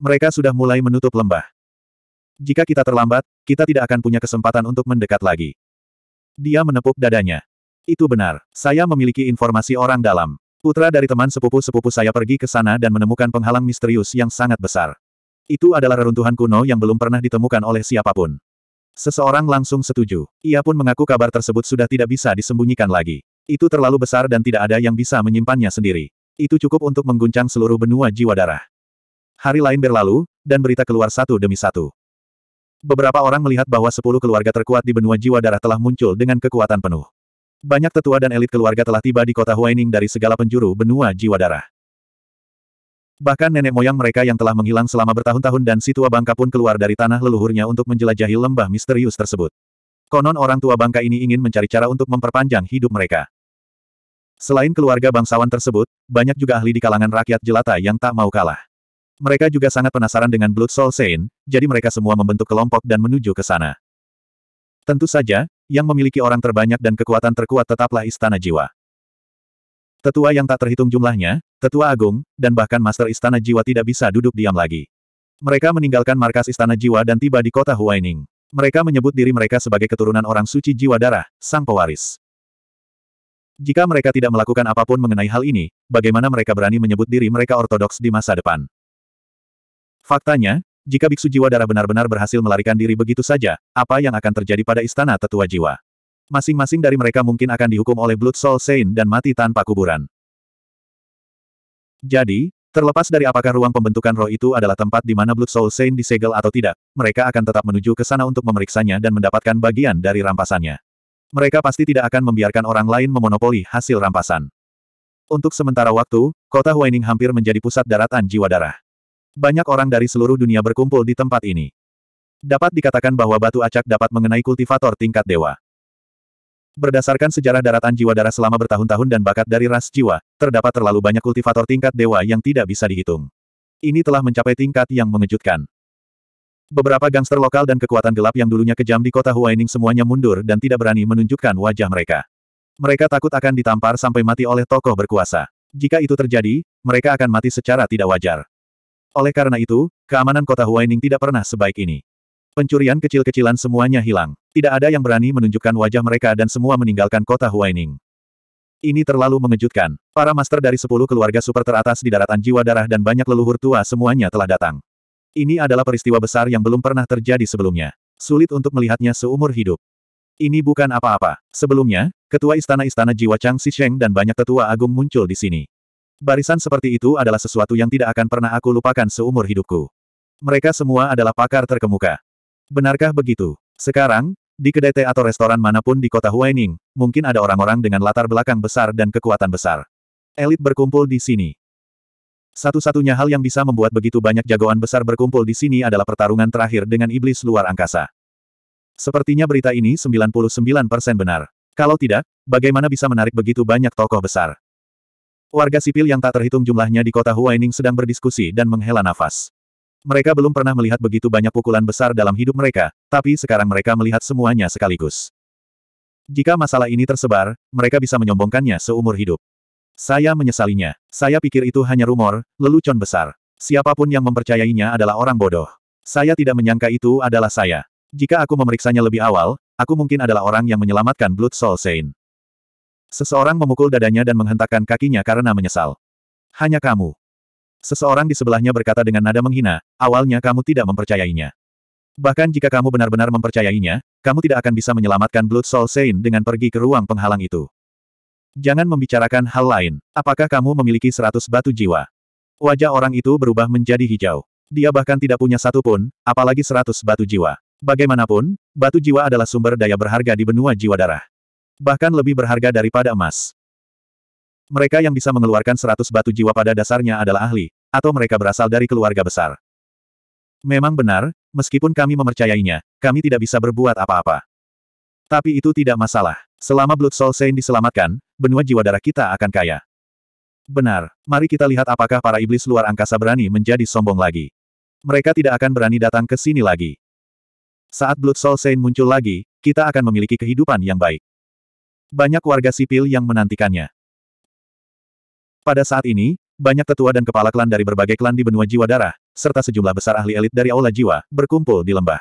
Mereka sudah mulai menutup lembah. Jika kita terlambat, kita tidak akan punya kesempatan untuk mendekat lagi. Dia menepuk dadanya. Itu benar. Saya memiliki informasi orang dalam. Putra dari teman sepupu-sepupu saya pergi ke sana dan menemukan penghalang misterius yang sangat besar. Itu adalah reruntuhan kuno yang belum pernah ditemukan oleh siapapun. Seseorang langsung setuju. Ia pun mengaku kabar tersebut sudah tidak bisa disembunyikan lagi. Itu terlalu besar dan tidak ada yang bisa menyimpannya sendiri. Itu cukup untuk mengguncang seluruh benua jiwa darah. Hari lain berlalu, dan berita keluar satu demi satu. Beberapa orang melihat bahwa sepuluh keluarga terkuat di benua jiwa darah telah muncul dengan kekuatan penuh. Banyak tetua dan elit keluarga telah tiba di kota Huaining dari segala penjuru benua jiwa darah. Bahkan nenek moyang mereka yang telah menghilang selama bertahun-tahun dan si tua bangka pun keluar dari tanah leluhurnya untuk menjelajahi lembah misterius tersebut. Konon orang tua bangka ini ingin mencari cara untuk memperpanjang hidup mereka. Selain keluarga bangsawan tersebut, banyak juga ahli di kalangan rakyat jelata yang tak mau kalah. Mereka juga sangat penasaran dengan Blood Soul Saint, jadi mereka semua membentuk kelompok dan menuju ke sana. Tentu saja, yang memiliki orang terbanyak dan kekuatan terkuat tetaplah Istana Jiwa. Tetua yang tak terhitung jumlahnya, Tetua Agung, dan bahkan Master Istana Jiwa tidak bisa duduk diam lagi. Mereka meninggalkan markas Istana Jiwa dan tiba di kota Huaining. Mereka menyebut diri mereka sebagai keturunan orang suci jiwa darah, sang pewaris. Jika mereka tidak melakukan apapun mengenai hal ini, bagaimana mereka berani menyebut diri mereka ortodoks di masa depan? Faktanya, jika Biksu Jiwa Darah benar-benar berhasil melarikan diri begitu saja, apa yang akan terjadi pada Istana Tetua Jiwa? Masing-masing dari mereka mungkin akan dihukum oleh Blood Soul Saint dan mati tanpa kuburan. Jadi, terlepas dari apakah ruang pembentukan roh itu adalah tempat di mana Blood Soul Saint disegel atau tidak, mereka akan tetap menuju ke sana untuk memeriksanya dan mendapatkan bagian dari rampasannya. Mereka pasti tidak akan membiarkan orang lain memonopoli hasil rampasan. Untuk sementara waktu, kota Huaining hampir menjadi pusat daratan jiwa darah banyak orang dari seluruh dunia berkumpul di tempat ini. Dapat dikatakan bahwa batu acak dapat mengenai kultivator tingkat dewa. Berdasarkan sejarah daratan jiwa darah selama bertahun-tahun dan bakat dari ras jiwa, terdapat terlalu banyak kultivator tingkat dewa yang tidak bisa dihitung. Ini telah mencapai tingkat yang mengejutkan. Beberapa gangster lokal dan kekuatan gelap yang dulunya kejam di kota Huaining semuanya mundur dan tidak berani menunjukkan wajah mereka. Mereka takut akan ditampar sampai mati oleh tokoh berkuasa. Jika itu terjadi, mereka akan mati secara tidak wajar. Oleh karena itu, keamanan kota Huaining tidak pernah sebaik ini. Pencurian kecil-kecilan semuanya hilang. Tidak ada yang berani menunjukkan wajah mereka dan semua meninggalkan kota Huaining. Ini terlalu mengejutkan. Para master dari sepuluh keluarga super teratas di daratan jiwa darah dan banyak leluhur tua semuanya telah datang. Ini adalah peristiwa besar yang belum pernah terjadi sebelumnya. Sulit untuk melihatnya seumur hidup. Ini bukan apa-apa. Sebelumnya, ketua istana-istana jiwa Chang Sisheng dan banyak tetua agung muncul di sini. Barisan seperti itu adalah sesuatu yang tidak akan pernah aku lupakan seumur hidupku. Mereka semua adalah pakar terkemuka. Benarkah begitu? Sekarang, di kedai teh atau restoran manapun di kota Huaining, mungkin ada orang-orang dengan latar belakang besar dan kekuatan besar. Elit berkumpul di sini. Satu-satunya hal yang bisa membuat begitu banyak jagoan besar berkumpul di sini adalah pertarungan terakhir dengan iblis luar angkasa. Sepertinya berita ini 99% benar. Kalau tidak, bagaimana bisa menarik begitu banyak tokoh besar? Warga sipil yang tak terhitung jumlahnya di kota Huaining sedang berdiskusi dan menghela nafas. Mereka belum pernah melihat begitu banyak pukulan besar dalam hidup mereka, tapi sekarang mereka melihat semuanya sekaligus. Jika masalah ini tersebar, mereka bisa menyombongkannya seumur hidup. Saya menyesalinya. Saya pikir itu hanya rumor, lelucon besar. Siapapun yang mempercayainya adalah orang bodoh. Saya tidak menyangka itu adalah saya. Jika aku memeriksanya lebih awal, aku mungkin adalah orang yang menyelamatkan Blood Soul Saint. Seseorang memukul dadanya dan menghentakkan kakinya karena menyesal. Hanya kamu. Seseorang di sebelahnya berkata dengan nada menghina, awalnya kamu tidak mempercayainya. Bahkan jika kamu benar-benar mempercayainya, kamu tidak akan bisa menyelamatkan Blood Soul Saint dengan pergi ke ruang penghalang itu. Jangan membicarakan hal lain. Apakah kamu memiliki seratus batu jiwa? Wajah orang itu berubah menjadi hijau. Dia bahkan tidak punya satu pun, apalagi seratus batu jiwa. Bagaimanapun, batu jiwa adalah sumber daya berharga di benua jiwa darah bahkan lebih berharga daripada emas. Mereka yang bisa mengeluarkan seratus batu jiwa pada dasarnya adalah ahli, atau mereka berasal dari keluarga besar. Memang benar, meskipun kami memercayainya, kami tidak bisa berbuat apa-apa. Tapi itu tidak masalah. Selama Blood Soul Saint diselamatkan, benua jiwa darah kita akan kaya. Benar, mari kita lihat apakah para iblis luar angkasa berani menjadi sombong lagi. Mereka tidak akan berani datang ke sini lagi. Saat Blood Soul Saint muncul lagi, kita akan memiliki kehidupan yang baik. Banyak warga sipil yang menantikannya. Pada saat ini, banyak tetua dan kepala klan dari berbagai klan di benua jiwa darah, serta sejumlah besar ahli elit dari aula jiwa, berkumpul di lembah.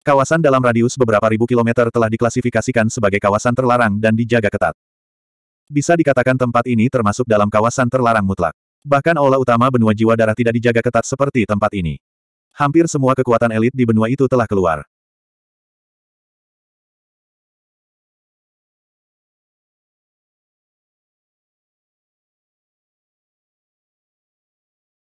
Kawasan dalam radius beberapa ribu kilometer telah diklasifikasikan sebagai kawasan terlarang dan dijaga ketat. Bisa dikatakan tempat ini termasuk dalam kawasan terlarang mutlak. Bahkan aula utama benua jiwa darah tidak dijaga ketat seperti tempat ini. Hampir semua kekuatan elit di benua itu telah keluar.